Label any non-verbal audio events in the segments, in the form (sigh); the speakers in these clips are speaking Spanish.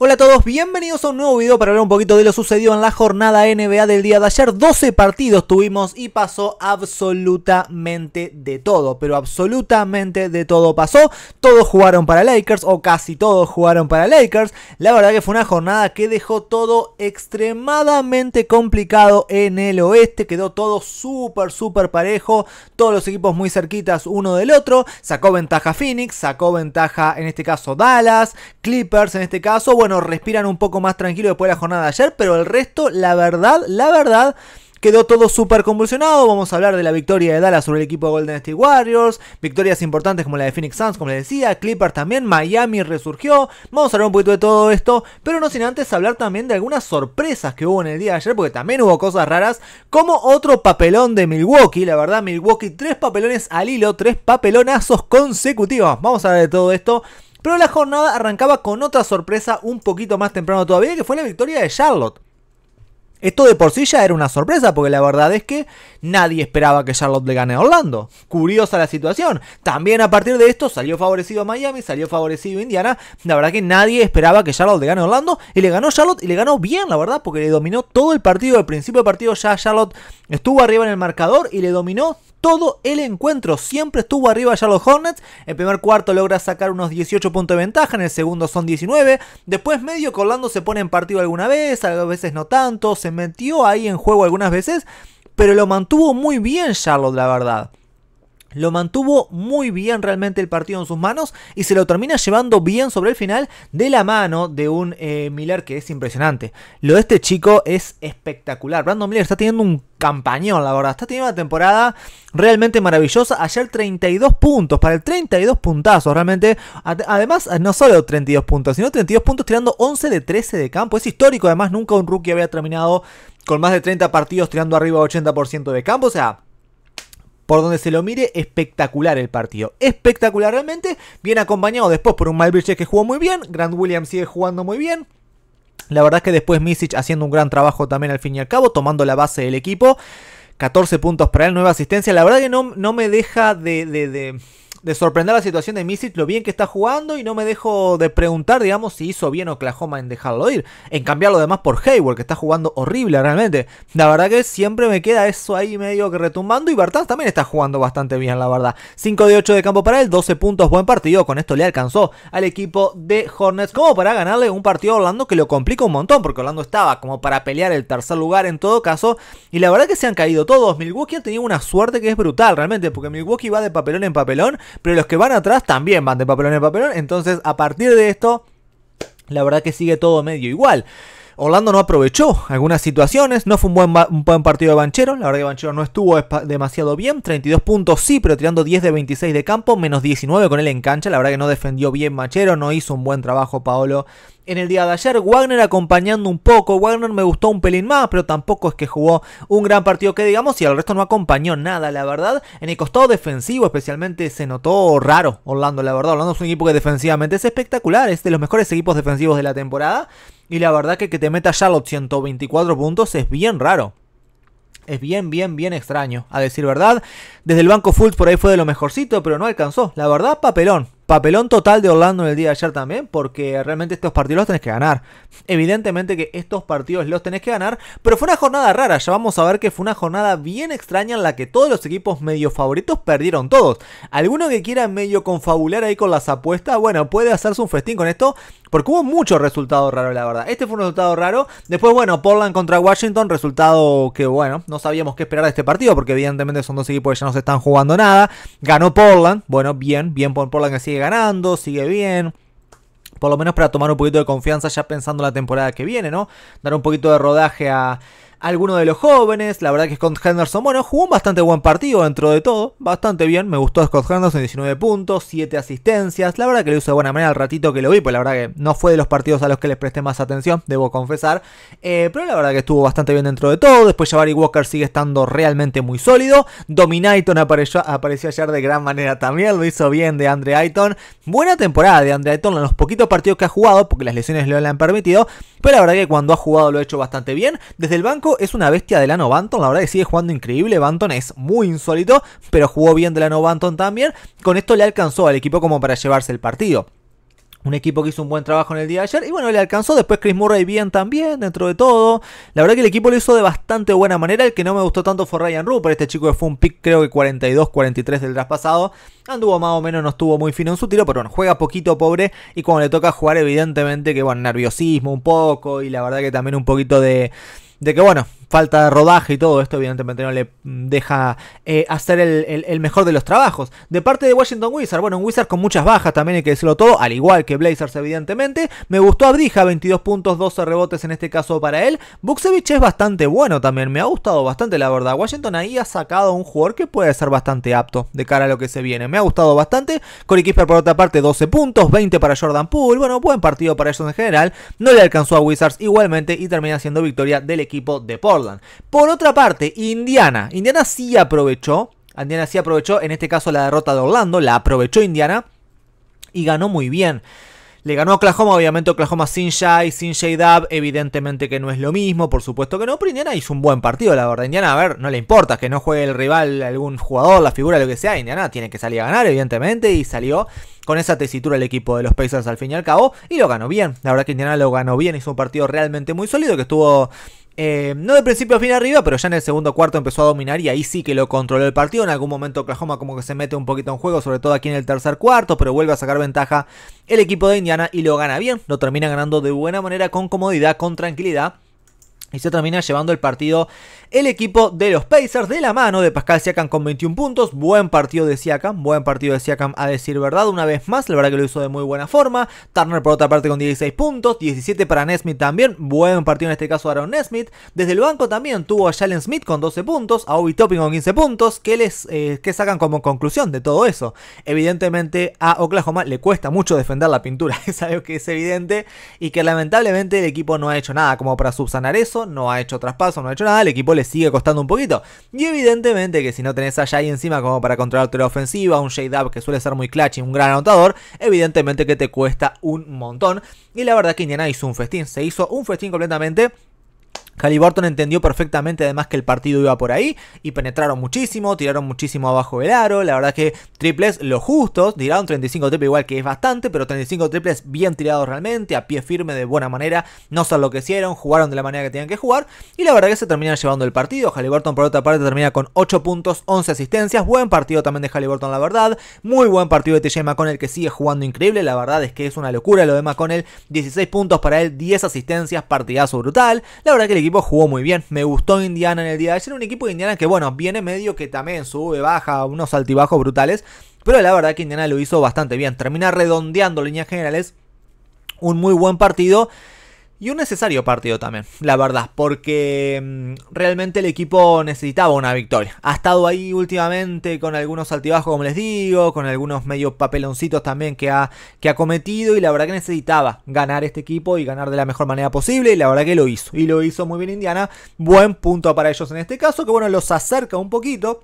Hola a todos, bienvenidos a un nuevo video para hablar un poquito de lo sucedido en la jornada NBA del día de ayer. 12 partidos tuvimos y pasó absolutamente de todo, pero absolutamente de todo pasó. Todos jugaron para Lakers o casi todos jugaron para Lakers. La verdad que fue una jornada que dejó todo extremadamente complicado en el oeste. Quedó todo súper, súper parejo. Todos los equipos muy cerquitas uno del otro. Sacó ventaja Phoenix, sacó ventaja en este caso Dallas, Clippers en este caso nos respiran un poco más tranquilo después de la jornada de ayer, pero el resto, la verdad, la verdad... Quedó todo súper convulsionado. Vamos a hablar de la victoria de Dallas sobre el equipo de Golden State Warriors. Victorias importantes como la de Phoenix Suns, como les decía. Clippers también. Miami resurgió. Vamos a hablar un poquito de todo esto. Pero no sin antes hablar también de algunas sorpresas que hubo en el día de ayer. Porque también hubo cosas raras. Como otro papelón de Milwaukee. La verdad, Milwaukee, tres papelones al hilo. Tres papelonazos consecutivos. Vamos a hablar de todo esto. Pero la jornada arrancaba con otra sorpresa un poquito más temprano todavía, que fue la victoria de Charlotte. Esto de por sí ya era una sorpresa, porque la verdad es que nadie esperaba que Charlotte le gane a Orlando. Curiosa la situación. También a partir de esto salió favorecido Miami, salió favorecido Indiana. La verdad que nadie esperaba que Charlotte le gane a Orlando. Y le ganó Charlotte y le ganó bien, la verdad, porque le dominó todo el partido. Al principio del partido ya Charlotte estuvo arriba en el marcador y le dominó todo el encuentro. Siempre estuvo arriba Charlotte Hornets. el primer cuarto logra sacar unos 18 puntos de ventaja. En el segundo son 19. Después medio que Orlando se pone en partido alguna vez, a veces no tanto. Se se metió ahí en juego algunas veces, pero lo mantuvo muy bien Charlotte, la verdad. Lo mantuvo muy bien realmente el partido en sus manos y se lo termina llevando bien sobre el final de la mano de un eh, Miller que es impresionante. Lo de este chico es espectacular. Brandon Miller está teniendo un campañón, la verdad. Está teniendo una temporada realmente maravillosa. Ayer 32 puntos, para el 32 puntazos, realmente. Además, no solo 32 puntos, sino 32 puntos tirando 11 de 13 de campo. Es histórico, además, nunca un rookie había terminado con más de 30 partidos tirando arriba 80% de campo. O sea, por donde se lo mire, espectacular el partido. Espectacular realmente. Bien acompañado después por un Malbridge que jugó muy bien. grand Williams sigue jugando muy bien. La verdad es que después Misic haciendo un gran trabajo también al fin y al cabo, tomando la base del equipo. 14 puntos para él, nueva asistencia. La verdad que no, no me deja de de sorprender la situación de Misic, lo bien que está jugando y no me dejo de preguntar, digamos, si hizo bien Oklahoma en dejarlo ir, en cambiarlo lo demás por Hayward, que está jugando horrible realmente. La verdad que siempre me queda eso ahí medio que retumbando y Bartas también está jugando bastante bien, la verdad. 5 de 8 de campo para él, 12 puntos, buen partido, con esto le alcanzó al equipo de Hornets como para ganarle un partido a Orlando que lo complica un montón, porque Orlando estaba como para pelear el tercer lugar en todo caso, y la verdad que se han caído todos. Milwaukee ha tenido una suerte que es brutal realmente, porque Milwaukee va de papelón en papelón, pero los que van atrás también van de papelón en papelón. Entonces, a partir de esto, la verdad que sigue todo medio igual. Orlando no aprovechó algunas situaciones, no fue un buen, un buen partido de Banchero, la verdad que Banchero no estuvo demasiado bien, 32 puntos sí, pero tirando 10 de 26 de campo, menos 19 con él en cancha, la verdad que no defendió bien Banchero, no hizo un buen trabajo Paolo en el día de ayer. Wagner acompañando un poco. Wagner me gustó un pelín más, pero tampoco es que jugó un gran partido que digamos y al resto no acompañó nada, la verdad. En el costado defensivo especialmente se notó raro Orlando, la verdad. Orlando es un equipo que defensivamente es espectacular, es de los mejores equipos defensivos de la temporada. Y la verdad que que te meta Charlotte 124 puntos es bien raro. Es bien, bien, bien extraño, a decir verdad. Desde el banco Fultz por ahí fue de lo mejorcito, pero no alcanzó. La verdad, papelón. Papelón total de Orlando en el día de ayer también, porque realmente estos partidos los tenés que ganar. Evidentemente que estos partidos los tenés que ganar, pero fue una jornada rara. Ya vamos a ver que fue una jornada bien extraña en la que todos los equipos medio favoritos perdieron todos. Alguno que quiera medio confabular ahí con las apuestas, bueno, puede hacerse un festín con esto, porque hubo muchos resultados raros, la verdad. Este fue un resultado raro. Después, bueno, Portland contra Washington, resultado que, bueno, no sabíamos qué esperar de este partido, porque evidentemente son dos equipos que ya no se están jugando nada. Ganó Portland, bueno, bien, bien por Portland que sigue ganando, sigue bien. Por lo menos para tomar un poquito de confianza ya pensando la temporada que viene, ¿no? Dar un poquito de rodaje a, Alguno de los jóvenes. La verdad que Scott Henderson, bueno, jugó un bastante buen partido dentro de todo. Bastante bien. Me gustó Scott Henderson, 19 puntos, 7 asistencias. La verdad que lo hizo de buena manera el ratito que lo vi. Pues la verdad que no fue de los partidos a los que les presté más atención, debo confesar. Eh, pero la verdad que estuvo bastante bien dentro de todo. Después Jabari Walker sigue estando realmente muy sólido. Dominaton apareció, apareció ayer de gran manera también. Lo hizo bien de Andre Ayton. Buena temporada de Andre Ayton en los poquitos partidos que ha jugado. Porque las lesiones le han permitido. Pero la verdad que cuando ha jugado lo ha hecho bastante bien. Desde el banco es una bestia de la Banton, la verdad que sigue jugando increíble, Banton es muy insólito, pero jugó bien de Lano Banton también, con esto le alcanzó al equipo como para llevarse el partido. Un equipo que hizo un buen trabajo en el día de ayer. Y bueno, le alcanzó. Después Chris Murray bien también, dentro de todo. La verdad que el equipo lo hizo de bastante buena manera. El que no me gustó tanto fue Ryan Rupert. Este chico que fue un pick, creo que 42-43 del traspasado. Anduvo más o menos, no estuvo muy fino en su tiro. Pero bueno, juega poquito pobre. Y cuando le toca jugar, evidentemente que bueno, nerviosismo un poco. Y la verdad que también un poquito de de que bueno, falta de rodaje y todo esto, evidentemente no le deja eh, hacer el, mejor de los trabajos. De parte de Washington Wizards, bueno, un Wizards con muchas bajas también hay que decirlo todo, al igual que Blazers, evidentemente. Me gustó Abdija, 22 puntos, 12 rebotes en este caso para él. Buksevich es bastante bueno también, me ha gustado bastante, la verdad. Washington ahí ha sacado un jugador que puede ser bastante apto de cara a lo que se viene. Me ha gustado bastante. Corey Kisper, por otra parte, 12 puntos, 20 para Jordan Poole. Bueno, buen partido para ellos en general. No le alcanzó a Wizards igualmente y termina siendo victoria del equipo de Portland. Por otra parte, Indiana. Indiana sí aprovechó. Indiana sí aprovechó, en este caso la derrota de Orlando, la aprovechó Indiana y ganó muy bien. Le ganó Oklahoma, obviamente Oklahoma sin Shai, sin evidentemente que no es lo mismo, por supuesto que no, pero Indiana hizo un buen partido, la verdad. Indiana, a ver, no le importa que no juegue el rival, algún jugador, la figura, lo que sea, Indiana tiene que salir a ganar, evidentemente, y salió con esa tesitura el equipo de los Pacers al fin y al cabo, y lo ganó bien. La verdad que Indiana lo ganó bien, hizo un partido realmente muy sólido, que estuvo eh, no de principio a fin arriba, pero ya en el segundo cuarto empezó a dominar y ahí sí que lo controló el partido. En algún momento Oklahoma como que se mete un poquito en juego, sobre todo aquí en el tercer cuarto, pero vuelve a sacar ventaja el equipo de Indiana y lo gana bien. Lo termina ganando de buena manera, con comodidad, con tranquilidad. Y se termina llevando el partido el equipo de los Pacers de la mano de Pascal Siakam con 21 puntos. Buen partido de Siakam, buen partido de Siakam a decir verdad una vez más. La verdad que lo hizo de muy buena forma. Turner por otra parte con 16 puntos, 17 para Nesmith también. Buen partido en este caso Aaron Nesmith. Desde el banco también tuvo a Jalen Smith con 12 puntos, a Obi Topping con 15 puntos. ¿Qué, les, eh, sacan como conclusión de todo eso? Evidentemente a Oklahoma le cuesta mucho defender la pintura, (laughs) es algo que es evidente y que lamentablemente el equipo no ha hecho nada como para subsanar eso, no ha hecho traspaso, no ha hecho nada, el equipo le sigue costando un poquito. Y evidentemente que si no tenés allá Jay encima como para controlarte la ofensiva, un j Up que suele ser muy clutch y un gran anotador, evidentemente que te cuesta un montón. Y la verdad que Indiana hizo un festín, se hizo un festín completamente Halliburton entendió perfectamente además que el partido iba por ahí y penetraron muchísimo, tiraron muchísimo abajo del aro, la verdad que triples los justos, tiraron 35 triples igual que es bastante, pero 35 triples bien tirados realmente, a pie firme de buena manera, no se enloquecieron, jugaron de la manera que tenían que jugar y la verdad que se terminan llevando el partido, Halliburton por otra parte termina con 8 puntos, 11 asistencias, buen partido también de Halliburton la verdad, muy buen partido de TJ McConnell que sigue jugando increíble, la verdad es que es una locura lo de McConnell, 16 puntos para él, 10 asistencias, partidazo brutal, la verdad que el equipo jugó muy bien. Me gustó Indiana en el día de ayer. Un equipo de Indiana que, bueno, viene medio que también sube, baja, unos altibajos brutales. Pero la verdad que Indiana lo hizo bastante bien. Termina redondeando líneas generales. Un muy buen partido. Y un necesario partido también, la verdad, porque mm, realmente el equipo necesitaba una victoria. Ha estado ahí últimamente con algunos altibajos, como les digo, con algunos medios papeloncitos también que ha, que ha cometido. Y la verdad que necesitaba ganar este equipo y ganar de la mejor manera posible. Y la verdad que lo hizo. Y lo hizo muy bien Indiana. Buen punto para ellos en este caso, que bueno, los acerca un poquito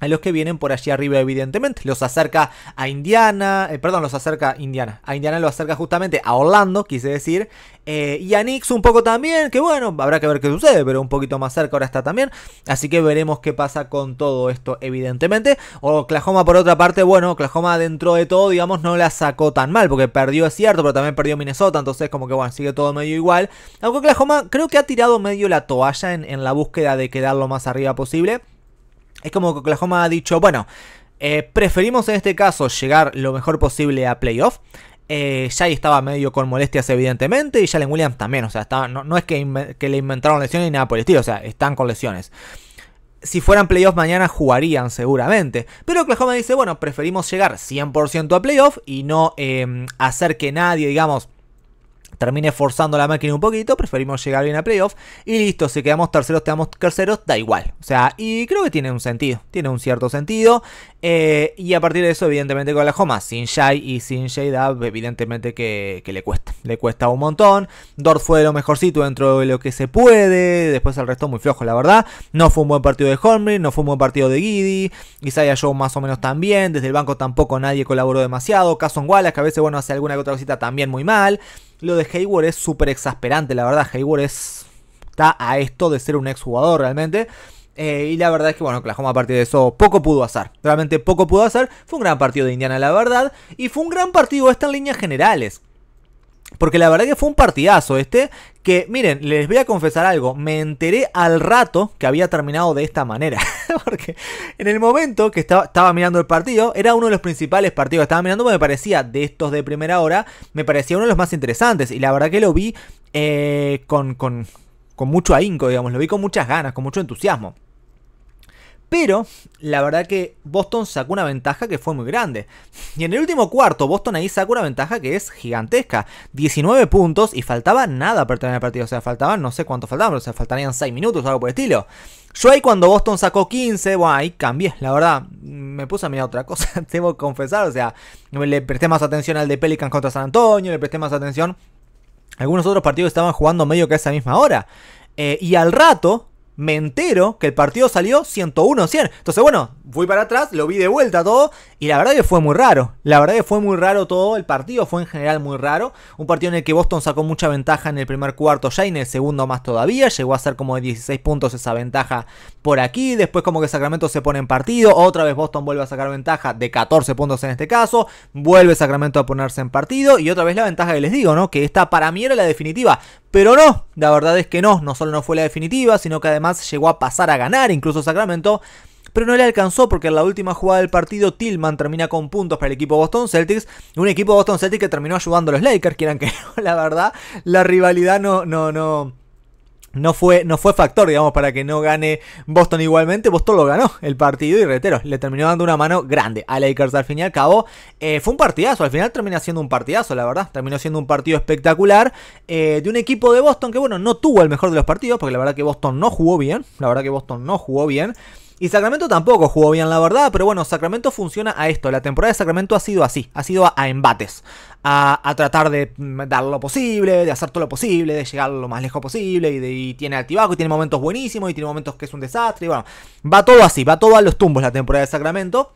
a los que vienen por allí arriba, evidentemente. Los acerca a Indiana, eh, perdón, los acerca a Indiana. A Indiana lo acerca justamente a Orlando, quise decir. Eh, y a Nix un poco también, que bueno, habrá que ver qué sucede, pero un poquito más cerca ahora está también. Así que veremos qué pasa con todo esto, evidentemente. Oklahoma, por otra parte, bueno, Oklahoma dentro de todo, digamos, no la sacó tan mal, porque perdió, es cierto, pero también perdió Minnesota, entonces como que bueno, sigue todo medio igual. Aunque Oklahoma creo que ha tirado medio la toalla en la búsqueda de quedar lo más arriba posible. Es como que Oklahoma ha dicho, bueno, eh, preferimos en este caso llegar lo mejor posible a playoff. Eh, ya estaba medio con molestias, evidentemente, y Jalen Williams también. O sea, no, es que, le inventaron lesiones ni nada por el estilo, o sea, están con lesiones. Si fueran playoffs mañana jugarían seguramente. Pero Oklahoma dice, bueno, preferimos llegar 100% a playoff y no em, hacer que nadie, digamos, termine forzando la máquina un poquito, preferimos llegar bien a playoff y listo, si quedamos terceros, quedamos terceros, da igual. O sea, y creo que tiene un sentido, tiene un cierto sentido. Eh, y a partir de eso, evidentemente, con la homa sin Shai y sin Dab, evidentemente que, le cuesta, le cuesta un montón. Dort fue lo mejorcito dentro de lo que se puede, después el resto muy flojo, la verdad. No fue un buen partido de Holmgren, no fue un buen partido de Giddy, Isaiah Joe más o menos también, desde el banco tampoco nadie colaboró demasiado. Cason Wallace, que a veces, bueno, hace alguna que otra cosita también muy mal. Lo de Hayward es súper exasperante, la verdad. Hayward está a esto de ser un exjugador realmente. Eh, y la verdad es que, bueno, Oklahoma a partir de eso poco pudo hacer. Realmente poco pudo hacer. Fue un gran partido de Indiana, la verdad. Y fue un gran partido esta en líneas generales. Porque la verdad que fue un partidazo este, que miren, les voy a confesar algo, me enteré al rato que había terminado de esta manera, (laughs) porque en el momento que estaba, mirando el partido, era uno de los principales partidos que estaba mirando, me parecía de estos de primera hora, me parecía uno de los más interesantes, y la verdad que lo vi eh, con, con mucho ahínco, digamos, lo vi con muchas ganas, con mucho entusiasmo. Pero la verdad que Boston sacó una ventaja que fue muy grande. Y en el último cuarto, Boston ahí sacó una ventaja que es gigantesca. 19 puntos y faltaba nada para terminar el partido. O sea, faltaban, no sé cuánto faltaban, pero o sea, faltarían 6 minutos o algo por el estilo. Yo ahí cuando Boston sacó 15, bueno, ahí cambié, la verdad. Me puse a mirar otra cosa, tengo (laughs) que confesar. O sea, le presté más atención al de Pelicans contra San Antonio, le presté más atención. Algunos otros partidos estaban jugando medio que a esa misma hora. Eh, y al rato, me entero que el partido salió 101-100. Entonces, bueno, fui para atrás, lo vi de vuelta todo. Y la verdad que fue muy raro. La verdad que fue muy raro todo. El partido fue en general muy raro. Un partido en el que Boston sacó mucha ventaja en el primer cuarto ya y en el segundo más todavía. Llegó a ser como de 16 puntos esa ventaja por aquí. Después como que Sacramento se pone en partido. Otra vez Boston vuelve a sacar ventaja de 14 puntos en este caso. Vuelve Sacramento a ponerse en partido. Y otra vez la ventaja que les digo, ¿no? Que esta para mí era la definitiva. Pero no, la verdad es que no, no solo no fue la definitiva, sino que además llegó a pasar a ganar incluso Sacramento, pero no le alcanzó porque en la última jugada del partido Tillman termina con puntos para el equipo Boston Celtics, un equipo Boston Celtics que terminó ayudando a los Lakers, quieran que (laughs) no, la verdad, la rivalidad no, no, no, no fue, no fue factor, digamos, para que no gane Boston igualmente. Boston lo ganó el partido y retero, le terminó dando una mano grande a Lakers al fin y al cabo. Eh, fue un partidazo, al final termina siendo un partidazo, la verdad. Terminó siendo un partido espectacular eh, de un equipo de Boston que, bueno, no tuvo el mejor de los partidos, porque la verdad que Boston no jugó bien. La verdad que Boston no jugó bien. Y Sacramento tampoco jugó bien, la verdad, pero bueno, Sacramento funciona a esto. La temporada de Sacramento ha sido así, ha sido a, embates, a, tratar de mm, dar lo posible, de hacer todo lo posible, de llegar lo más lejos posible, y, de, tiene altibajo, y tiene momentos buenísimos, y tiene momentos que es un desastre, y bueno, va todo así, va todo a los tumbos la temporada de Sacramento.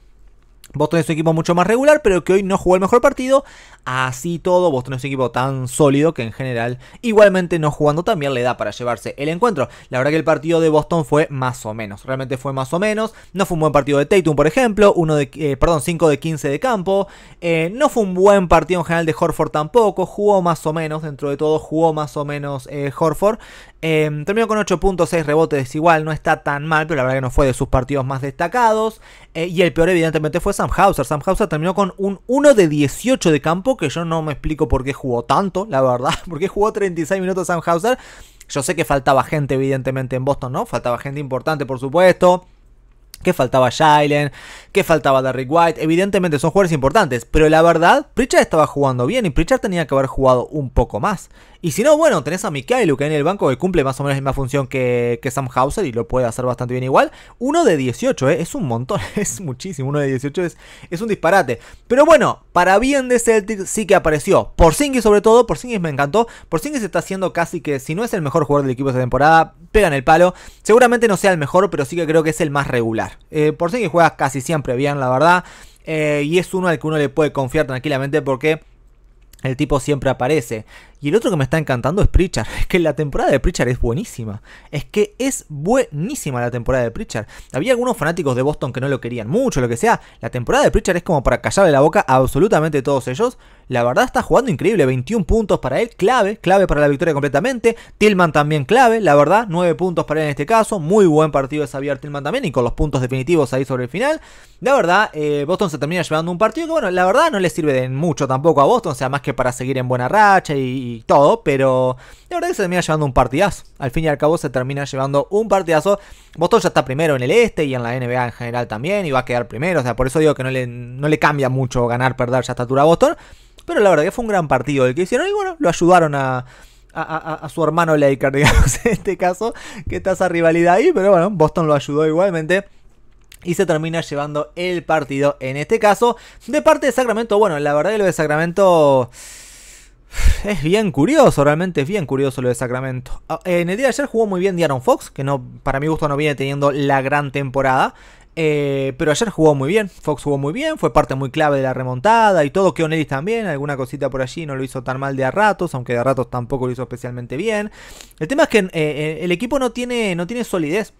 Boston es un equipo mucho más regular, pero que hoy no jugó el mejor partido. Así todo, Boston es un equipo tan sólido que en general, igualmente no jugando, también le da para llevarse el encuentro. La verdad que el partido de Boston fue más o menos. Realmente fue más o menos. No fue un buen partido de Tatum, por ejemplo. Uno de, eh, perdón, 5 de 15 de campo. Eh, no fue un buen partido en general de Horford tampoco. Jugó más o menos, dentro de todo, jugó más o menos eh, Horford. Em, terminó con 8.6 rebotes igual, no está tan mal, pero la verdad que no fue de sus partidos más destacados. Eh, y el peor evidentemente fue Sam Hauser. Sam Hauser terminó con un 1 de 18 de campo, que yo no me explico por qué jugó tanto, la verdad. (laughs) Porque jugó 36 minutos Sam Hauser. Yo sé que faltaba gente evidentemente en Boston, ¿no? Faltaba gente importante, por supuesto que faltaba Jalen, que faltaba Derrick White. Evidentemente son jugadores importantes, pero la verdad, Pritchard estaba jugando bien y Pritchard tenía que haber jugado un poco más. Y si no, bueno, tenés a Mikhail que en el banco que cumple más o menos la misma función que, Sam Hauser y lo puede hacer bastante bien igual. Uno de 18, eh, es un montón, (laughs) es muchísimo. Uno de 18 es, un disparate. Pero bueno, para bien de Celtic sí que apareció. por y sobre todo, por Singis me encantó. por se está haciendo casi que, si no es el mejor jugador del equipo De esta temporada, pegan el palo. Seguramente no sea el mejor, pero sí que creo que es el más regular. Eh, por sí que juega casi siempre bien, la verdad. Eh, y es uno al que uno le puede confiar tranquilamente porque el tipo siempre aparece. Y el otro que me está encantando es Pritchard. (laughs) Es que la temporada de Pritchard es buenísima. Es que es buenísima la temporada de Pritchard. Había algunos fanáticos de Boston que no lo querían mucho, lo que sea. La temporada de Pritchard es como para callarle la boca a absolutamente todos ellos. La verdad está jugando increíble. 21 puntos para él, clave, clave para la victoria completamente. Tillman también clave, la verdad. 9 puntos para él en este caso. Muy buen partido de Xavier Tillman también. Y con los puntos definitivos ahí sobre el final. La verdad, eh, Boston se termina llevando un partido que, bueno, la verdad no le sirve de mucho tampoco a Boston. O sea, más que para seguir en buena racha y todo, pero la verdad es que se termina llevando un partidazo. Al fin y al cabo se termina llevando un partidazo. Boston ya está primero en el este y en la NBA en general también y va a quedar primero, o sea, por eso digo que no le, no le cambia mucho ganar, perder ya estatura a Boston. Pero la verdad que fue un gran partido el que hicieron y bueno, lo ayudaron a, a, su hermano Laker, (laughs) digamos, en este caso, que está esa rivalidad ahí, pero bueno, Boston lo ayudó igualmente. Y se termina llevando el partido en este caso. De parte de Sacramento, bueno, la verdad que lo de Sacramento. Es bien curioso, realmente es bien curioso lo de Sacramento. Ah, en el día de ayer jugó muy bien Diaron Fox, que no, para mi gusto no viene teniendo la gran temporada. Eh, pero ayer jugó muy bien, Fox jugó muy bien, fue parte muy clave de la remontada y todo, que también, alguna cosita por allí no lo hizo tan mal de a ratos, aunque de a ratos tampoco lo hizo especialmente bien. El tema es que eh, eh, el equipo no tiene, no tiene solidez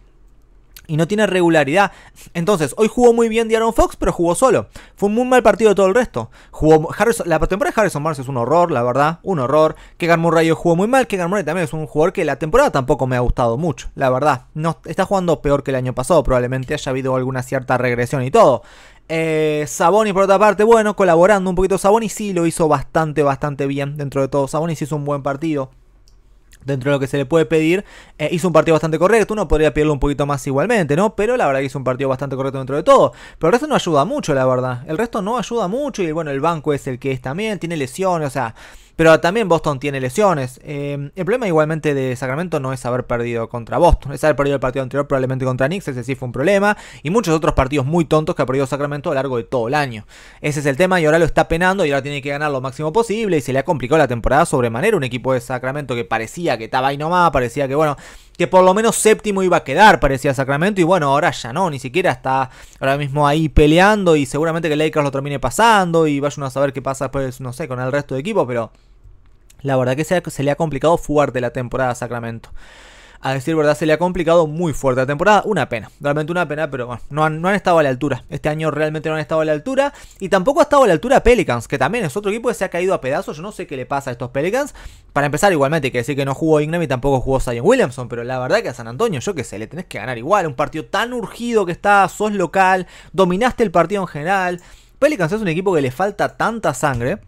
y no tiene regularidad. Entonces, hoy jugó muy bien Diaron Fox, pero jugó solo. Fue un muy mal partido todo el resto. Jugó la temporada de Harrison Barnes es un horror, la verdad, un horror. Kegan Murray jugó muy mal, Kegan Murray también es un jugador que la temporada tampoco me ha gustado mucho, la verdad. No, está jugando peor que el año pasado, probablemente haya habido alguna cierta regresión y todo. Eh, Saboni, por otra parte, bueno, colaborando un poquito Saboni, sí lo hizo bastante, bastante bien dentro de todo. Saboni sí hizo un buen partido dentro de lo que se le puede pedir, eh, hizo un partido bastante correcto, uno podría pedirle un poquito más igualmente, ¿no? Pero la verdad que hizo un partido bastante correcto dentro de todo. Pero el resto no ayuda mucho, la verdad. El resto no ayuda mucho y bueno, el banco es el que es también, tiene lesiones, o sea, pero también Boston tiene lesiones. Eh, el problema igualmente de Sacramento no es haber perdido contra Boston, es haber perdido el partido anterior probablemente contra Knicks, ese sí fue un problema, y muchos otros partidos muy tontos que ha perdido Sacramento a lo largo de todo el año. Ese es el tema y ahora lo está penando y ahora tiene que ganar lo máximo posible y se le ha complicado la temporada sobremanera un equipo de Sacramento que parecía que estaba ahí nomás, parecía que bueno, que por lo menos séptimo iba a quedar, parecía Sacramento, y bueno, ahora ya no, ni siquiera está ahora mismo ahí peleando y seguramente que Lakers lo termine pasando y vayan a saber qué pasa después, no sé, con el resto de equipo, pero la verdad que se, se le ha complicado fuerte la temporada a Sacramento a decir verdad se le ha complicado muy fuerte la temporada. Una pena, realmente una pena, pero bueno, no han, estado a la altura. Este año realmente no han estado a la altura. Y tampoco ha estado a la altura Pelicans, que también es otro equipo que se ha caído a pedazos. Yo no sé qué le pasa a estos Pelicans. Para empezar, igualmente, hay que decir que no jugó Ingram y tampoco jugó Zion Williamson, pero la verdad que a San Antonio, yo qué sé, le tenés que ganar igual. Un partido tan urgido que está, sos local, dominaste el partido en general. Pelicans es un equipo que le falta tanta sangre.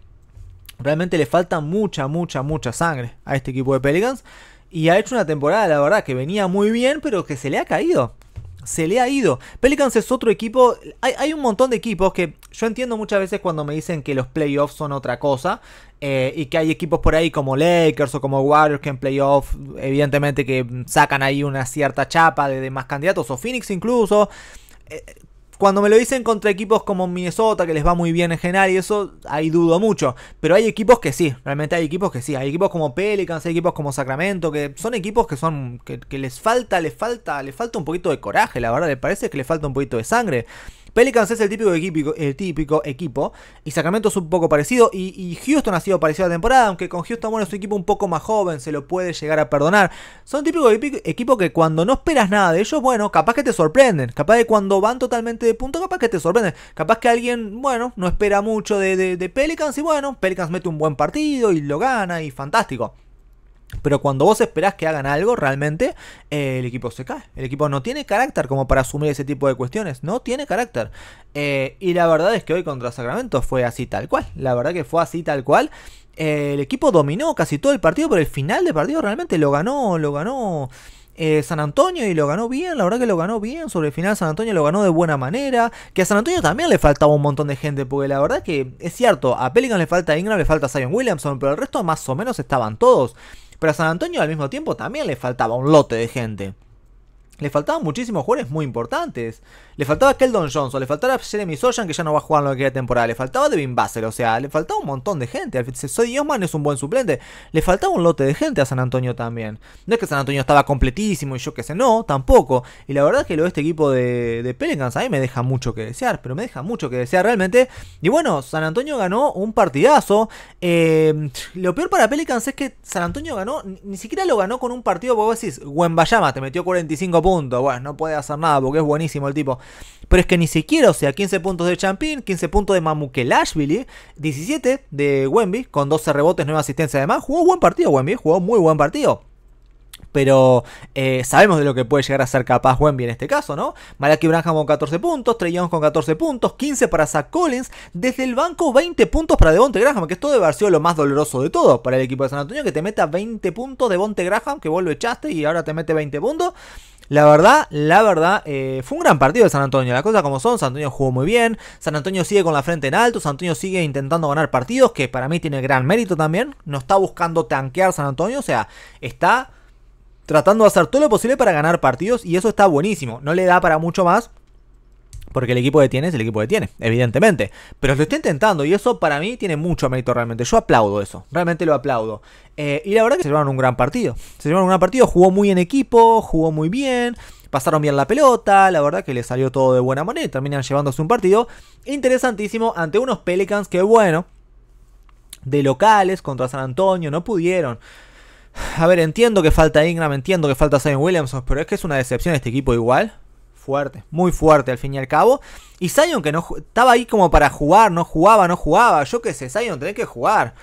Realmente le falta mucha, mucha, mucha sangre a este equipo de Pelicans y ha hecho una temporada, la verdad, que venía muy bien, pero que se le ha caído. Se le ha ido. Pelicans es otro equipo. Hay, un montón de equipos que yo entiendo muchas veces cuando me dicen que los playoffs son otra cosa. Eh, y que hay equipos por ahí como Lakers o como Warriors que en playoffs, evidentemente, que sacan ahí una cierta chapa de, demás más candidatos. O Phoenix incluso. Eh, cuando me lo dicen contra equipos como Minnesota, que les va muy bien en general y eso, ahí dudo mucho. Pero hay equipos que sí, realmente hay equipos que sí. Hay equipos como Pelicans, hay equipos como Sacramento, que son equipos que son. que, les falta, les falta, les falta un poquito de coraje, la verdad, le parece que les falta un poquito de sangre. Pelicans es el típico equipo, el típico equipo y Sacramento es un poco parecido y, Houston ha sido parecido a la temporada, aunque con Houston, bueno, es un equipo un poco más joven, se lo puede llegar a perdonar. Son típicos equipos que cuando no esperas nada de ellos, bueno, capaz que te sorprenden, capaz que cuando van totalmente de punto, capaz que te sorprende. Capaz que alguien, bueno, no espera mucho de, Pelicans y bueno, Pelicans mete un buen partido y lo gana y fantástico. Pero cuando vos esperás que hagan algo, realmente eh, el equipo se cae. El equipo no tiene carácter como para asumir ese tipo de cuestiones. No tiene carácter. Eh, y la verdad es que hoy contra Sacramento fue así tal cual. La verdad que fue así tal cual. Eh, el equipo dominó casi todo el partido, pero el final del partido realmente lo ganó, lo ganó eh, San Antonio y lo ganó bien, la verdad que lo ganó bien, sobre el final San Antonio lo ganó de buena manera, que a San Antonio también le faltaba un montón de gente, porque la verdad que es cierto, a Pelican le falta Ingram, le falta Zion Williamson, pero el resto más o menos estaban todos. Pero a San Antonio al mismo tiempo también le faltaba un lote de gente. Le faltaban muchísimos jugadores muy importantes. Le faltaba Keldon Johnson, le faltaba Jeremy Sojan, que ya no va a jugar en la que temporada. Le faltaba Devin Basel, o sea, le faltaba un montón de gente. Soy Osman es un buen suplente. Le faltaba un lote de gente a San Antonio también. No es que San Antonio estaba completísimo y yo qué sé, no, tampoco. Y la verdad es que lo de este equipo de, Pelicans a mí me deja mucho que desear, pero me deja mucho que desear realmente. Y bueno, San Antonio ganó un partidazo. Em, lo peor para Pelicans es que San Antonio ganó, ni siquiera lo ganó con un partido, porque vos decís, Bayama, te metió 45 puntos. Bueno, no puede hacer nada porque es buenísimo el tipo. Pero es que ni siquiera, o sea, 15 puntos de Champín, 15 puntos de Mamukelashvili, 17 de Wemby, con 12 rebotes, 9 asistencias. Además, jugó buen partido Wemby, eh, jugó muy buen partido pero eh, sabemos de lo que puede llegar a ser capaz Wemby en este caso, ¿no? Malaki Branham con 14 puntos, Trey con 14 puntos, 15 para Zach Collins, desde el banco 20 puntos para Devonte Graham, que esto debe haber sido lo más doloroso de todo para el equipo de San Antonio, que te meta 20 puntos Devonte Graham, que vos lo echaste y ahora te mete 20 puntos. La verdad, la verdad, eh, fue un gran partido de San Antonio. la cosa como son, San Antonio jugó muy bien. San Antonio sigue con la frente en alto. San Antonio sigue intentando ganar partidos, que para mí tiene gran mérito también. No está buscando tanquear San Antonio, o sea, está tratando de hacer todo lo posible para ganar partidos y eso está buenísimo. No le da para mucho más, porque el equipo que tiene es el equipo que tiene, evidentemente. Pero lo está intentando y eso para mí tiene mucho mérito realmente. Yo aplaudo eso, realmente lo aplaudo. Eh, y la verdad que se llevaron un gran partido. Se llevaron un gran partido, jugó muy en equipo, jugó muy bien pasaron bien la pelota, la verdad que le salió todo de buena manera y terminan llevándose un partido interesantísimo ante unos Pelicans que, bueno, de locales contra San Antonio no pudieron. A ver, entiendo que falta Ingram, entiendo que falta Sam Williamson, pero es que es una decepción este equipo igual fuerte, muy fuerte al fin y al cabo. Y Sion que no estaba ahí como para jugar, no jugaba, no jugaba. Yo qué sé, Sion, tenés que jugar.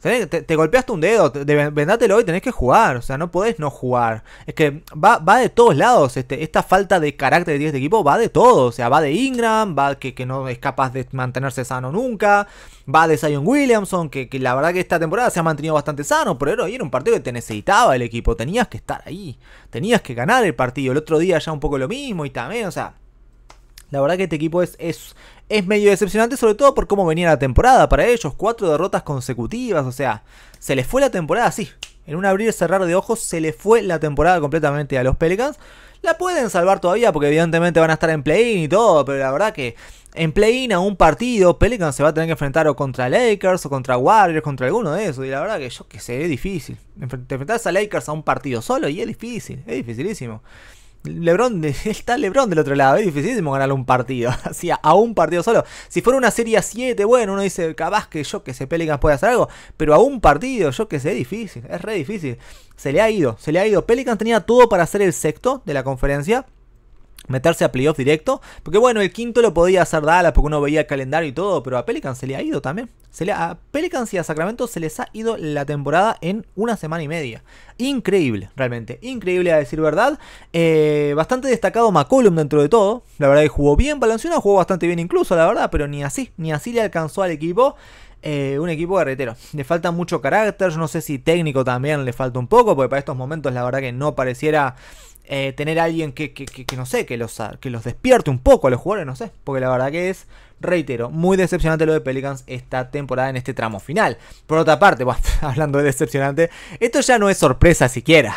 Te, golpeaste un dedo, vendátelo hoy, tenés que jugar. O sea, no podés no jugar. Es que va, de todos lados. Este, esta falta de carácter de este equipo va de todo. O sea, va de Ingram, va que, que no es capaz de mantenerse sano nunca. Va de Zion Williamson, que, que la verdad que esta temporada se ha mantenido bastante sano. Pero era un partido que te necesitaba el equipo. Tenías que estar ahí. Tenías que ganar el partido. El otro día ya un poco lo mismo y también, o sea la verdad que este equipo es, es, es medio decepcionante, sobre todo por cómo venía la temporada para ellos. Cuatro derrotas consecutivas, o sea, se les fue la temporada sí. En un abrir y cerrar de ojos se les fue la temporada completamente a los Pelicans. La pueden salvar todavía porque evidentemente van a estar en play-in y todo, pero la verdad que en play-in a un partido, Pelicans se va a tener que enfrentar o contra Lakers o contra Warriors, contra alguno de esos. Y la verdad que yo que sé, es difícil. Enfrentarse a Lakers a un partido solo y es difícil, es dificilísimo. Lebron, (laughs) está Lebron del otro lado, es dificilísimo ganarle un partido, (laughs) así a, un partido solo. Si fuera una serie 7, bueno, uno dice, capaz que yo que sé, Pelicans puede hacer algo, pero a un partido, yo que sé, es difícil, es re difícil. Se le ha ido, se le ha ido. Pelicans tenía todo para hacer el sexto de la conferencia meterse a playoff directo. Porque bueno, el quinto lo podía hacer Dallas porque uno veía el calendario y todo, pero a Pelicans se le ha ido también. Se le, a Pelicans y a Sacramento se les ha ido la temporada en una semana y media. Increíble, realmente. Increíble a decir verdad. Eh, bastante destacado McCollum dentro de todo. La verdad que jugó bien. valenciano jugó bastante bien incluso, la verdad, pero ni así, ni así le alcanzó al equipo. Eh, un equipo guerretero. Le falta mucho carácter, yo no sé si técnico también le falta un poco, porque para estos momentos la verdad que no pareciera eh, tener a alguien que, no sé, que los, que los despierte un poco a los jugadores, no sé. Porque la verdad que es, reitero, muy decepcionante lo de Pelicans esta temporada en este tramo final. Por otra parte, (laughs) hablando de decepcionante, esto ya no es sorpresa siquiera.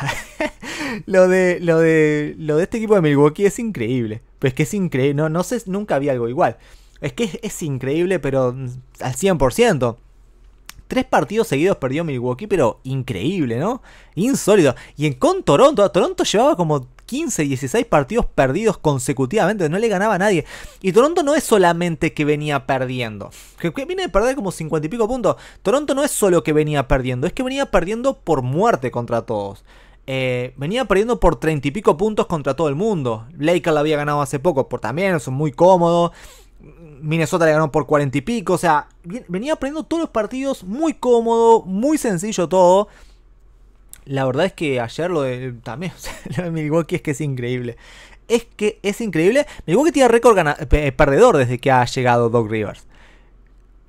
(laughs) lo, de, lo, de, lo de este equipo de Milwaukee es increíble. Pues que es increíble, no, sé, nunca había algo igual. Es que es increíble, pero al 100%. Tres partidos seguidos perdió Milwaukee, pero increíble, ¿no? Insólito. Y en con Toronto, Toronto llevaba como 15, 16 partidos perdidos consecutivamente, no le ganaba a nadie. Y Toronto no es solamente que venía perdiendo, que, viene de perder como 50 y pico puntos. Toronto no es solo que venía perdiendo, es que venía perdiendo por muerte contra todos. Eh, venía perdiendo por 30 y pico puntos contra todo el mundo. Laker la había ganado hace poco, por también, es muy cómodo. Minnesota le ganó por cuarenta y pico. O sea, venía aprendiendo todos los partidos muy cómodo, muy sencillo todo. La verdad es que ayer lo de, también, (laughs) lo de Milwaukee es que es increíble. Es que es increíble. Milwaukee tiene récord perdedor desde que ha llegado Doc Rivers.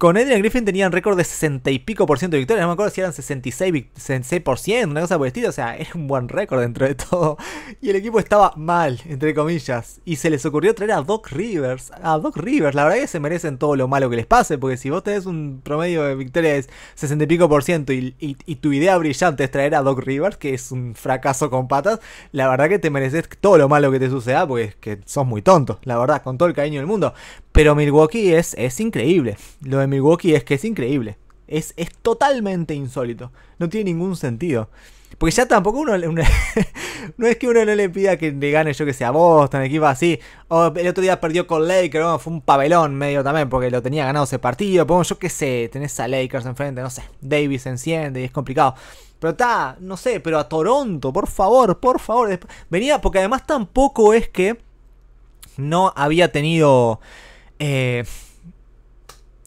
Con Adrian Griffin tenían récord de 60 y pico por ciento de victorias. No me acuerdo si eran 66, 66%, una cosa por el estilo. O sea, (laughs) era un buen récord dentro de todo. Y el equipo estaba mal, entre comillas. Y se les ocurrió traer a Doc Rivers. A Doc Rivers, la verdad que se merecen todo lo malo que les pase. Porque si vos tenés un promedio de victorias de 60 y pico por ciento y, tu idea brillante es traer a Doc Rivers, que es un fracaso con patas, la verdad que te mereces todo lo malo que te suceda. Porque que sos muy tonto, la verdad, con todo el cariño del mundo. Pero Milwaukee es, es increíble. Lo de Milwaukee es que es increíble. Es, es totalmente insólito. No tiene ningún sentido. Porque ya tampoco uno, (laughs) no es que uno no le pida que le gane yo que sea Boston, equipo así. el otro día perdió con Lakers, fue un pabelón medio también, porque lo tenía ganado ese partido. Pongo yo que sé, tenés a Lakers enfrente, no sé. Davis enciende y es complicado. Pero está, no sé, pero a Toronto, por favor, por favor. Venía, porque además tampoco es que no había tenido. Eh,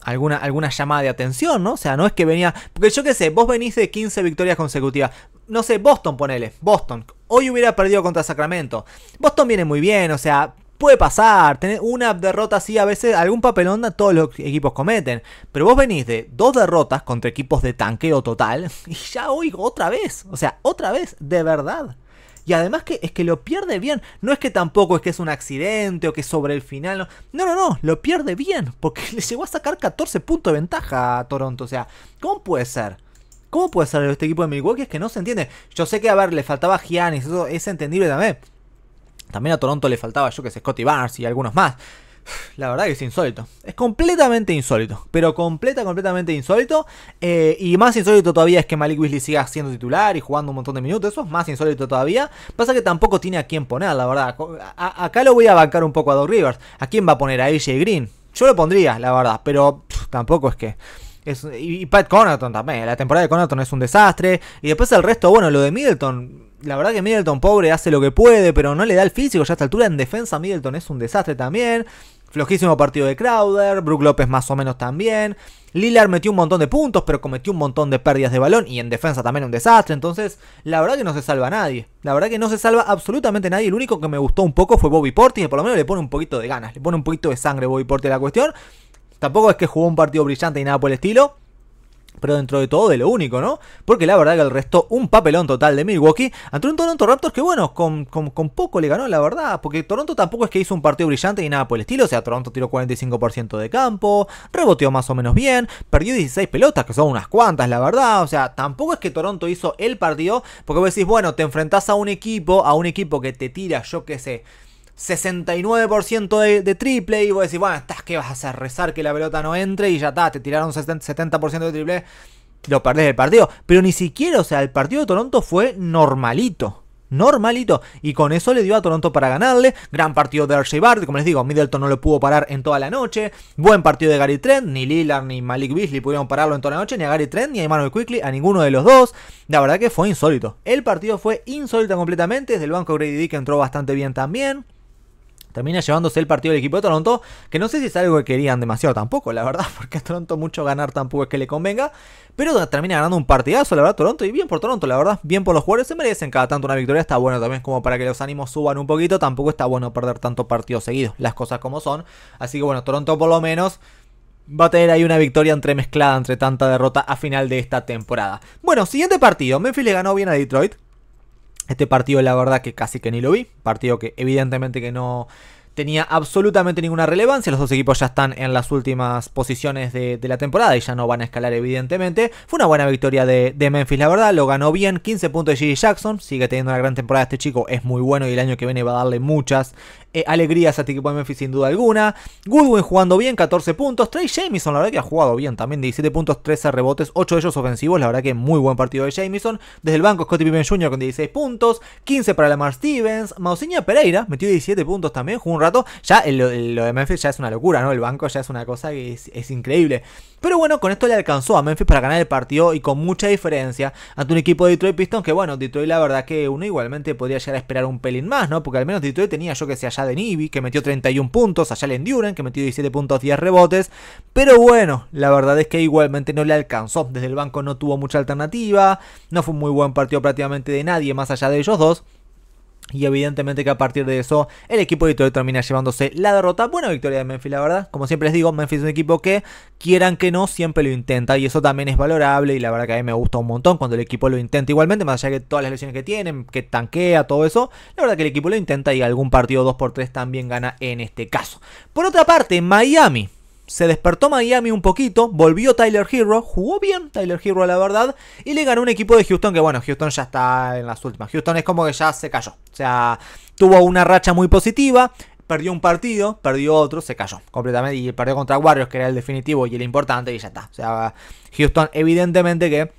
alguna, alguna llamada de atención, ¿no? O sea, no es que venía. Porque yo qué sé, vos venís de 15 victorias consecutivas. No sé, Boston, ponele. Boston. Hoy hubiera perdido contra Sacramento. Boston viene muy bien, o sea, puede pasar. Tener una derrota así a veces, algún papelón todos los equipos cometen. Pero vos venís de dos derrotas contra equipos de tanqueo total. (laughs) Y ya hoy otra vez. O sea, otra vez, de verdad. Y además que es que lo pierde bien. No es que tampoco es que es un accidente o que sobre el final. No, no, no, lo pierde bien. Porque (laughs) le llegó a sacar 14 puntos de ventaja a Toronto. O sea, ¿cómo puede ser? ¿Cómo puede ser este equipo de Milwaukee? Es que no se entiende. Yo sé que, a ver, le faltaba Giannis, eso es entendible también. También a Toronto le faltaba, yo que sé, Scotty Barnes y algunos más. La verdad que es insólito. Es completamente insólito. Pero completa, completamente insólito. Eh, y más insólito todavía es que Malik Weasley siga siendo titular y jugando un montón de minutos. Eso es más insólito todavía. Pasa que tampoco tiene a quién poner, la verdad. acá lo voy a bancar un poco a Doug Rivers. ¿A quién va a poner? A AJ Green. Yo lo pondría, la verdad. Pero tampoco es que... Es, y, Pat Conaton también. La temporada de Conerton es un desastre. Y después el resto, bueno, lo de Middleton. La verdad que Middleton pobre hace lo que puede, pero no le da el físico. Ya a esta altura en defensa Middleton es un desastre también. Flojísimo partido de Crowder, Brook López más o menos también. Lillard metió un montón de puntos, pero cometió un montón de pérdidas de balón y en defensa también un desastre. Entonces, la verdad que no se salva nadie. La verdad que no se salva absolutamente nadie. El único que me gustó un poco fue Bobby Portis, que por lo menos le pone un poquito de ganas, le pone un poquito de sangre Bobby Portis a la cuestión. Tampoco es que jugó un partido brillante y nada por el estilo. Pero dentro de todo, de lo único, ¿no? Porque la verdad que el resto, un papelón total de Milwaukee ante un Toronto Raptors que, bueno, con, con, poco le ganó, la verdad. Porque Toronto tampoco es que hizo un partido brillante ni nada por el estilo. O sea, Toronto tiró 45% de campo, reboteó más o menos bien, perdió 16 pelotas, que son unas cuantas, la verdad. O sea, tampoco es que Toronto hizo el partido. Porque vos decís, bueno, te enfrentás a un equipo, a un equipo que te tira, yo qué sé. 69% de, triple y vos decís, bueno, estás que vas a hacer? Rezar que la pelota no entre y ya está, te tiraron 70% de triple, lo perdés el partido. Pero ni siquiera, o sea, el partido de Toronto fue normalito. Normalito, y con eso le dio a Toronto para ganarle. Gran partido de Archie como les digo, Middleton no lo pudo parar en toda la noche. Buen partido de Gary Trent, ni Lillard ni Malik Bisley pudieron pararlo en toda la noche, ni a Gary Trent ni a Emmanuel Quickly, a ninguno de los dos. La verdad que fue insólito. El partido fue insólito completamente. Desde el banco Grady Dick entró bastante bien también. Termina llevándose el partido del equipo de Toronto, que no sé si es algo que querían demasiado tampoco, la verdad, (laughs) porque a Toronto mucho ganar tampoco es que le convenga, pero termina ganando un partidazo, la verdad, Toronto, y bien por Toronto, la verdad, bien por los jugadores, se merecen cada tanto una victoria, está bueno también como para que los ánimos suban un poquito, tampoco está bueno perder tanto partido seguido, las cosas como son, así que bueno, Toronto por lo menos va a tener ahí una victoria entremezclada entre tanta derrota a final de esta temporada. Bueno, siguiente partido, Memphis le ganó bien a Detroit, este partido la verdad que casi que ni lo vi, partido que evidentemente que no tenía absolutamente ninguna relevancia, los dos equipos ya están en las últimas posiciones de, la temporada y ya no van a escalar evidentemente. Fue una buena victoria de, Memphis, la verdad, lo ganó bien, 15 puntos de Gigi Jackson, sigue teniendo una gran temporada este chico, es muy bueno y el año que viene va a darle muchas eh, alegrías a este equipo de Memphis sin duda alguna. Goodwin jugando bien, 14 puntos. Trey Jamison, la verdad que ha jugado bien también, 17 puntos, 13 rebotes, 8 de ellos ofensivos. La verdad que muy buen partido de Jamison. Desde el banco, Scottie Pippen Jr. con 16 puntos, 15 para Lamar Stevens. Mausinha Pereira metió 17 puntos también, jugó un rato. Ya lo de Memphis ya es una locura, ¿no? El banco ya es una cosa que es increíble. Pero bueno, con esto le alcanzó a Memphis para ganar el partido y con mucha diferencia ante un equipo de Detroit Pistons que bueno, Detroit la verdad que uno igualmente podría llegar a esperar un pelín más, ¿no? Porque al menos Detroit tenía yo que sé allá de Nibi, que metió 31 puntos, allá el Duran, que metió 17 puntos, 10 rebotes. Pero bueno, la verdad es que igualmente no le alcanzó. Desde el banco no tuvo mucha alternativa, no fue un muy buen partido prácticamente de nadie más allá de ellos dos. Y evidentemente que a partir de eso el equipo de Detroit termina llevándose la derrota. Buena victoria de Memphis, la verdad. Como siempre les digo, Memphis es un equipo que quieran que no, siempre lo intenta. Y eso también es valorable. Y la verdad que a mí me gusta un montón cuando el equipo lo intenta. Igualmente, más allá de todas las lesiones que tienen, que tanquea, todo eso. La verdad que el equipo lo intenta y algún partido 2x3 también gana en este caso. Por otra parte, Miami se despertó Miami un poquito, volvió Tyler Hero, jugó bien Tyler Hero la verdad, y le ganó un equipo de Houston que bueno, Houston ya está en las últimas. Houston es como que ya se cayó, o sea, tuvo una racha muy positiva, perdió un partido, perdió otro, se cayó completamente y perdió contra Warriors que era el definitivo y el importante y ya está. O sea, Houston evidentemente que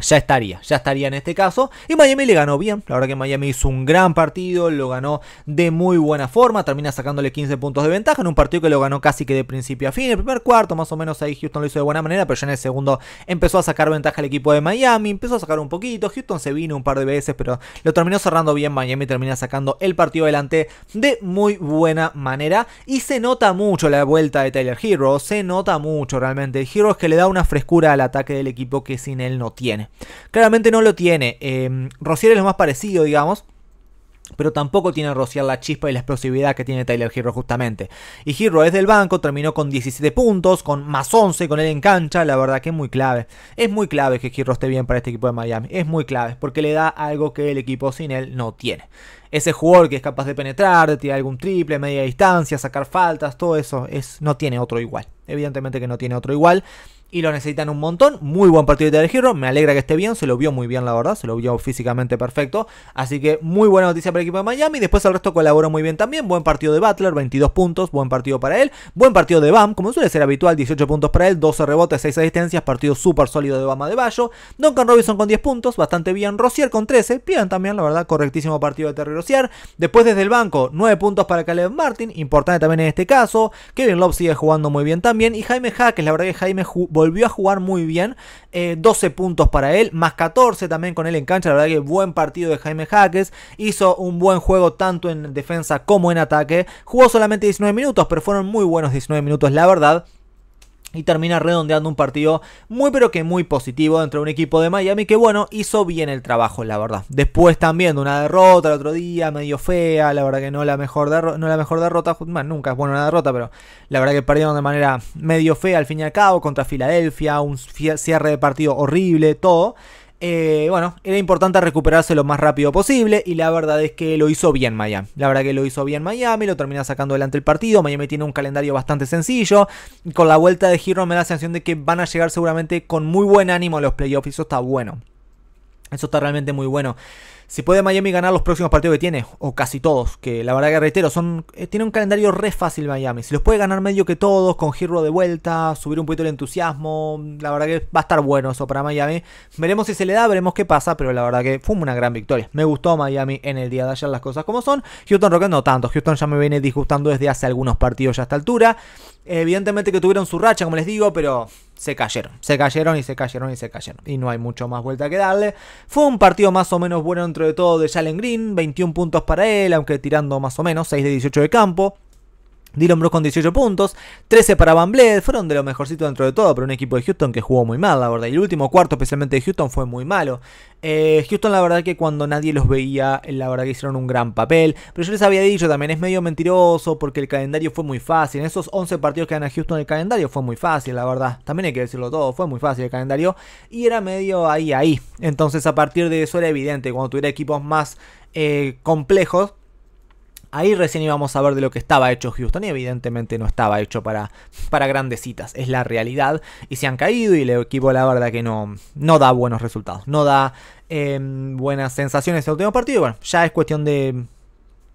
ya estaría, ya estaría en este caso. Y Miami le ganó bien. La verdad que Miami hizo un gran partido, lo ganó de muy buena forma. Termina sacándole 15 puntos de ventaja en un partido que lo ganó casi que de principio a fin. El primer cuarto, más o menos ahí Houston lo hizo de buena manera, pero ya en el segundo empezó a sacar ventaja el equipo de Miami. Empezó a sacar un poquito. Houston se vino un par de veces, pero lo terminó cerrando bien. Miami termina sacando el partido adelante de muy buena manera. Y se nota mucho la vuelta de Tyler Hero. Se nota mucho realmente. El es que le da una frescura al ataque del equipo que sin él no tiene. Claramente no lo tiene. Eh, es lo más parecido, digamos. Pero tampoco tiene Rocier la chispa y la explosividad que tiene Tyler Hero justamente. Y Hero es del banco, terminó con 17 puntos, con más 11 con él en cancha. La verdad que es muy clave. Es muy clave que Hero esté bien para este equipo de Miami. Es muy clave porque le da algo que el equipo sin él no tiene. Ese jugador que es capaz de penetrar, de tirar algún triple, media distancia, sacar faltas, todo eso es, no tiene otro igual. Evidentemente que no tiene otro igual y lo necesitan un montón. Muy buen partido de Tyler me alegra que esté bien, se lo vio muy bien la verdad, se lo vio físicamente perfecto. Así que muy buena noticia para el equipo de Miami. Después el resto colaboró muy bien también. Buen partido de Butler, 22 puntos, buen partido para él. Buen partido de Bam, como suele ser habitual, 18 puntos para él, 12 rebotes, 6 asistencias, partido súper sólido de Bama de Bayo. Duncan Robinson con 10 puntos, bastante bien. Rosier con 13, bien también, la verdad, correctísimo partido de Terry Rosier. Después desde el banco, 9 puntos para Caleb Martin, importante también en este caso. Kevin Love sigue jugando muy bien también. Y Jaime Hack, la verdad que Jaime volvió volvió a jugar muy bien. 12 eh, puntos para él, más 14 también con él en cancha. La verdad que buen partido de Jaime Jaques. Hizo un buen juego tanto en defensa como en ataque. Jugó solamente 19 minutos, pero fueron muy buenos 19 minutos, la verdad y termina redondeando un partido muy pero que muy positivo dentro de un equipo de Miami que bueno, hizo bien el trabajo, la verdad. Después también de una derrota el otro día, medio fea, la verdad que no la mejor, no la mejor derrota, nunca es buena una derrota, pero la verdad que perdieron de manera medio fea al fin y al cabo contra Filadelfia, un cierre de partido horrible, todo. Eh, bueno, era importante recuperarse lo más rápido posible y la verdad es que lo hizo bien Miami. La verdad que lo hizo bien Miami, lo termina sacando delante el partido. Miami tiene un calendario bastante sencillo. Con la vuelta de Hero me da la sensación de que van a llegar seguramente con muy buen ánimo a los playoffs y eso está bueno. Eso está realmente muy bueno. Si puede Miami ganar los próximos partidos que tiene, o casi todos, que la verdad que reitero, son, eh, tiene un calendario re fácil Miami. Si los puede ganar medio que todos, con Giro de vuelta, subir un poquito el entusiasmo, la verdad que va a estar bueno eso para Miami. Veremos si se le da, veremos qué pasa, pero la verdad que fue una gran victoria. Me gustó Miami en el día de ayer, las cosas como son. Houston Rockets no tanto, Houston ya me viene disgustando desde hace algunos partidos ya a esta altura. Evidentemente que tuvieron su racha, como les digo, pero se cayeron. Se cayeron y se cayeron y se cayeron. Y no hay mucho más vuelta que darle. Fue un partido más o menos bueno dentro de todo de Jalen Green. 21 puntos para él, aunque tirando más o menos. 6 de 18 de campo. Dylan Brooks con 18 puntos, 13 para Van fueron de lo mejorcito dentro de todo, pero un equipo de Houston que jugó muy mal, la verdad. Y el último cuarto, especialmente de Houston, fue muy malo. Eh, Houston, la verdad que cuando nadie los veía, la verdad que hicieron un gran papel. Pero yo les había dicho también, es medio mentiroso porque el calendario fue muy fácil. En esos 11 partidos que dan a Houston, el calendario fue muy fácil, la verdad. También hay que decirlo todo, fue muy fácil el calendario. Y era medio ahí, ahí. Entonces, a partir de eso era evidente, cuando tuviera equipos más eh, complejos, Ahí recién íbamos a ver de lo que estaba hecho Houston y evidentemente no estaba hecho para, para grandes citas, es la realidad. Y se han caído y el equipo la verdad que no, no da buenos resultados, no da eh, buenas sensaciones el este último partido. bueno, ya es cuestión de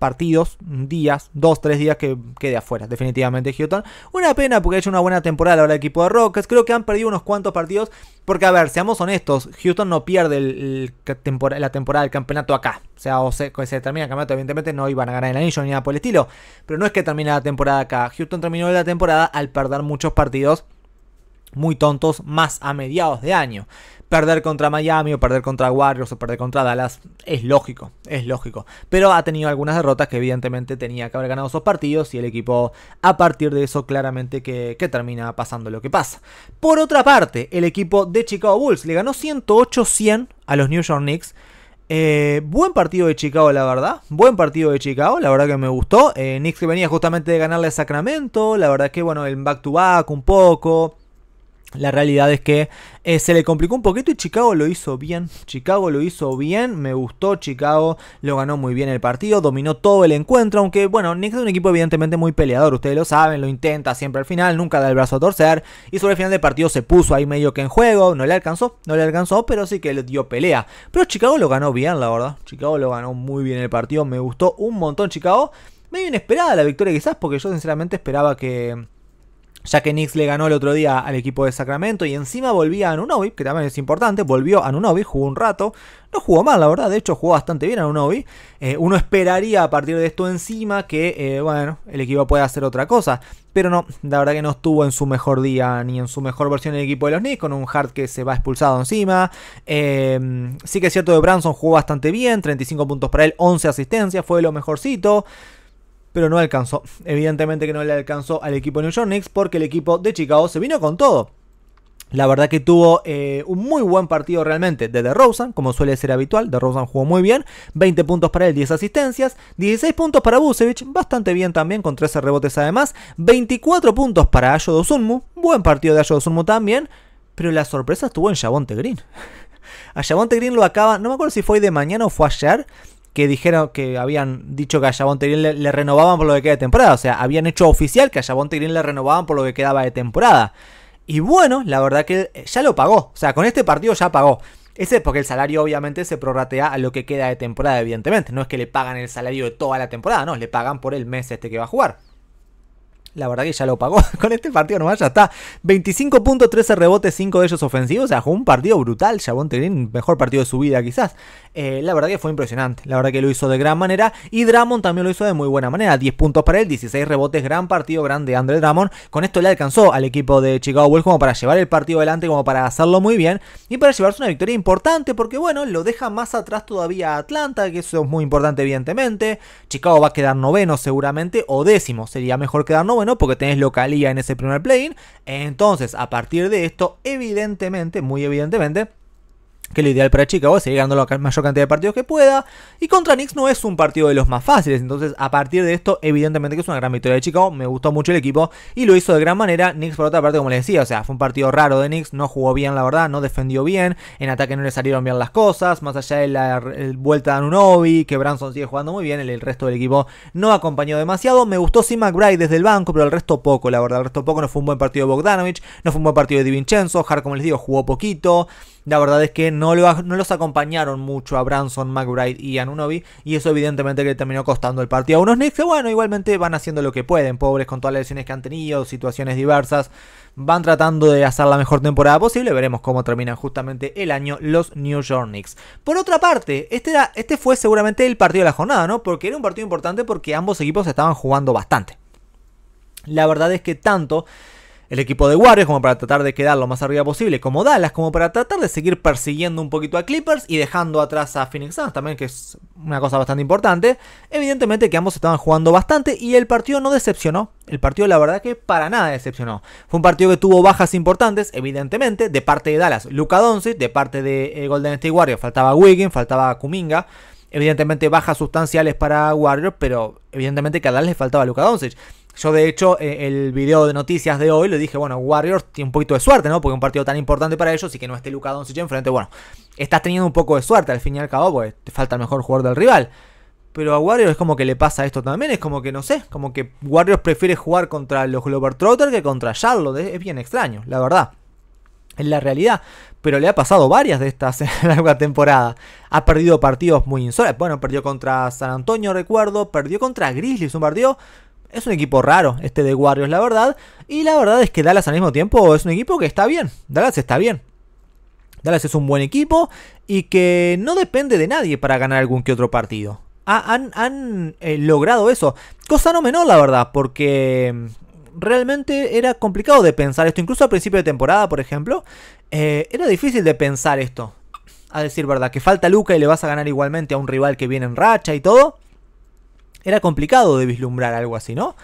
partidos, días, dos, tres días que quede afuera, definitivamente Houston. Una pena porque ha hecho una buena temporada ahora el equipo de Rockets. Creo que han perdido unos cuantos partidos. Porque, a ver, seamos honestos, Houston no pierde la temporada del campeonato acá. O sea, o se, termina el campeonato, evidentemente no iban a ganar el anillo ni nada por el estilo. Pero no es que termine la temporada acá. Houston terminó la temporada al perder muchos partidos muy tontos más a mediados de año perder contra Miami o perder contra Warriors o perder contra Dallas es lógico, es lógico. Pero ha tenido algunas derrotas que evidentemente tenía que haber ganado esos partidos y el equipo a partir de eso claramente que, termina pasando lo que pasa. Por otra parte, el equipo de Chicago Bulls le ganó 108-100 a los New York Knicks. Eh, buen partido de Chicago, la verdad. Buen partido de Chicago, la verdad que me gustó. Eh, Knicks que venía justamente de ganarle a Sacramento. La verdad que, bueno, el back to -back un poco. La realidad es que eh, se le complicó un poquito y Chicago lo hizo bien. Chicago lo hizo bien, me gustó Chicago, lo ganó muy bien el partido, dominó todo el encuentro, aunque bueno, Knicks es un equipo evidentemente muy peleador, ustedes lo saben, lo intenta siempre al final, nunca da el brazo a torcer y sobre el final del partido se puso ahí medio que en juego, no le alcanzó, no le alcanzó, pero sí que le dio pelea. Pero Chicago lo ganó bien, la verdad. Chicago lo ganó muy bien el partido, me gustó un montón Chicago. Medio inesperada la victoria quizás, porque yo sinceramente esperaba que ya que Knicks le ganó el otro día al equipo de Sacramento y encima volvía a Anunobi, que también es importante, volvió a Anunobi, jugó un rato, no jugó mal la verdad, de hecho jugó bastante bien a eh, uno esperaría a partir de esto encima que, eh, bueno, el equipo pueda hacer otra cosa, pero no, la verdad que no estuvo en su mejor día ni en su mejor versión el equipo de los Knicks, con un Hart que se va expulsado encima, em, sí que es cierto que Branson jugó bastante bien, 35 puntos para él, 11 asistencias, fue lo mejorcito, pero no alcanzó. Evidentemente que no le alcanzó al equipo New York Knicks porque el equipo de Chicago se vino con todo. La verdad que tuvo eh, un muy buen partido realmente de DeRozan, como suele ser habitual. DeRozan jugó muy bien, 20 puntos para él, 10 asistencias, 16 puntos para Busevich, bastante bien también, con 13 rebotes además, 24 puntos para Ayo Dosunmu, buen partido de Ayo Dosunmu también, pero la sorpresa estuvo en Jabonte Green. (laughs) A Jabonte Green lo acaba, no me acuerdo si fue de mañana o fue ayer, que dijeron que habían dicho que a Javonte Green le, renovaban por lo que queda de temporada. O sea, habían hecho oficial que a Javonte Green le renovaban por lo que quedaba de temporada. Y bueno, la verdad que eh, ya lo pagó. O sea, con este partido ya pagó. Ese es porque el salario obviamente se prorratea a lo que queda de temporada, evidentemente. No es que le pagan el salario de toda la temporada, no, le pagan por el mes este que va a jugar la verdad que ya lo pagó (laughs) con este partido nomás, ya está. 25.13 puntos, 13 rebotes, 5 de ellos ofensivos. O sea, jugó un partido brutal, tenía Green, mejor partido de su vida quizás. Eh, la verdad que fue impresionante, la verdad que lo hizo de gran manera. Y Dramon también lo hizo de muy buena manera. 10 puntos para él, 16 rebotes, gran partido, grande André Dramon. Con esto le alcanzó al equipo de Chicago Bulls como para llevar el partido adelante, como para hacerlo muy bien. Y para llevarse una victoria importante, porque bueno, lo deja más atrás todavía Atlanta, que eso es muy importante evidentemente. Chicago va a quedar noveno seguramente, o décimo, sería mejor quedar noveno bueno, porque tenés localía en ese primer plane. Entonces, a partir de esto, evidentemente, muy evidentemente, que lo ideal para Chicago es seguir ganando la mayor cantidad de partidos que pueda. Y contra Knicks no es un partido de los más fáciles. Entonces, a partir de esto, evidentemente que es una gran victoria de Chicago. Me gustó mucho el equipo y lo hizo de gran manera. Knicks, por otra parte, como les decía, o sea, fue un partido raro de Knicks. No jugó bien, la verdad, no defendió bien. En ataque no le salieron bien las cosas. Más allá de la vuelta de Anunobi, que Branson sigue jugando muy bien. El, resto del equipo no acompañó demasiado. Me gustó sí McBride desde el banco, pero el resto poco, la verdad. El resto poco. No fue un buen partido de Bogdanovich, no fue un buen partido de Di Vincenzo. Hart, como les digo, jugó poquito la verdad es que no, los acompañaron mucho a Branson, McBride y Anunobi. Y eso evidentemente que terminó costando el partido a unos Knicks que bueno, igualmente van haciendo lo que pueden. Pobres con todas las lesiones que han tenido, situaciones diversas. Van tratando de hacer la mejor temporada posible. Veremos cómo terminan justamente el año los New York Knicks. Por otra parte, este, este fue seguramente el partido de la jornada, ¿no? Porque era un partido importante porque ambos equipos estaban jugando bastante. La verdad es que tanto el equipo de Warriors, como para tratar de quedar lo más arriba posible, como Dallas, como para tratar de seguir persiguiendo un poquito a Clippers y dejando atrás a Phoenix Suns también, que es una cosa bastante importante. Evidentemente que ambos estaban jugando bastante y el partido no decepcionó. El partido la verdad que para nada decepcionó. Fue un partido que tuvo bajas importantes, evidentemente, de parte de Dallas, Luka Doncic, de parte de eh, Golden State Warriors, faltaba Wiggins, faltaba Kuminga. Evidentemente bajas sustanciales para Warriors, pero evidentemente que a Dallas le faltaba Luka Doncic. Yo de hecho eh, el video de noticias de hoy le dije, bueno, Warriors tiene un poquito de suerte, ¿no? Porque un partido tan importante para ellos y que no esté Luka Doncic enfrente, bueno, estás teniendo un poco de suerte al fin y al cabo, porque te falta mejor jugador del rival. Pero a Warriors es como que le pasa esto también, es como que no sé, como que Warriors prefiere jugar contra los Trotter que contra Charlotte, es bien extraño, la verdad. Es la realidad, pero le ha pasado varias de estas en la (laughs) larga temporada. Ha perdido partidos muy insólitos, bueno, perdió contra San Antonio, recuerdo, perdió contra Grizzlies, un partido es un equipo raro este de Warriors, la verdad. Y la verdad es que Dallas al mismo tiempo es un equipo que está bien. Dallas está bien. Dallas es un buen equipo y que no depende de nadie para ganar algún que otro partido. han, eh, logrado eso. Cosa no menor, la verdad, porque mm, realmente era complicado de pensar esto. Incluso al principio de temporada, por ejemplo, eh, era difícil de pensar esto. A decir verdad, que falta Luca y le vas a ganar igualmente a un rival que viene en racha y todo. Era complicado de vislumbrar algo así, ¿no?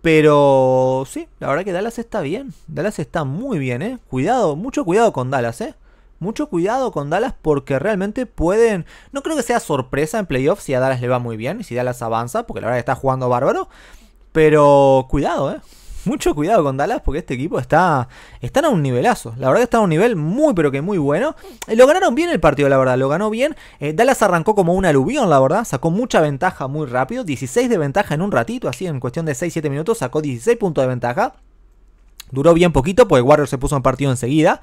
Pero sí, la verdad que Dallas está bien. Dallas está muy bien, ¿eh? Cuidado, mucho cuidado con Dallas, ¿eh? Mucho cuidado con Dallas porque realmente pueden... No creo que sea sorpresa en playoffs si a Dallas le va muy bien y si Dallas avanza, porque la verdad está jugando bárbaro. Pero cuidado, ¿eh? mucho cuidado con Dallas porque este equipo está está a un nivelazo. La verdad que está a un nivel muy pero que muy bueno. Eh, lo ganaron bien el partido, la verdad, lo ganó bien. Eh, Dallas arrancó como un aluvión, la verdad, sacó mucha ventaja muy rápido, 16 de ventaja en un ratito, así en cuestión de 6-7 minutos sacó 16 puntos de ventaja. Duró bien poquito porque Warrior se puso en partido enseguida.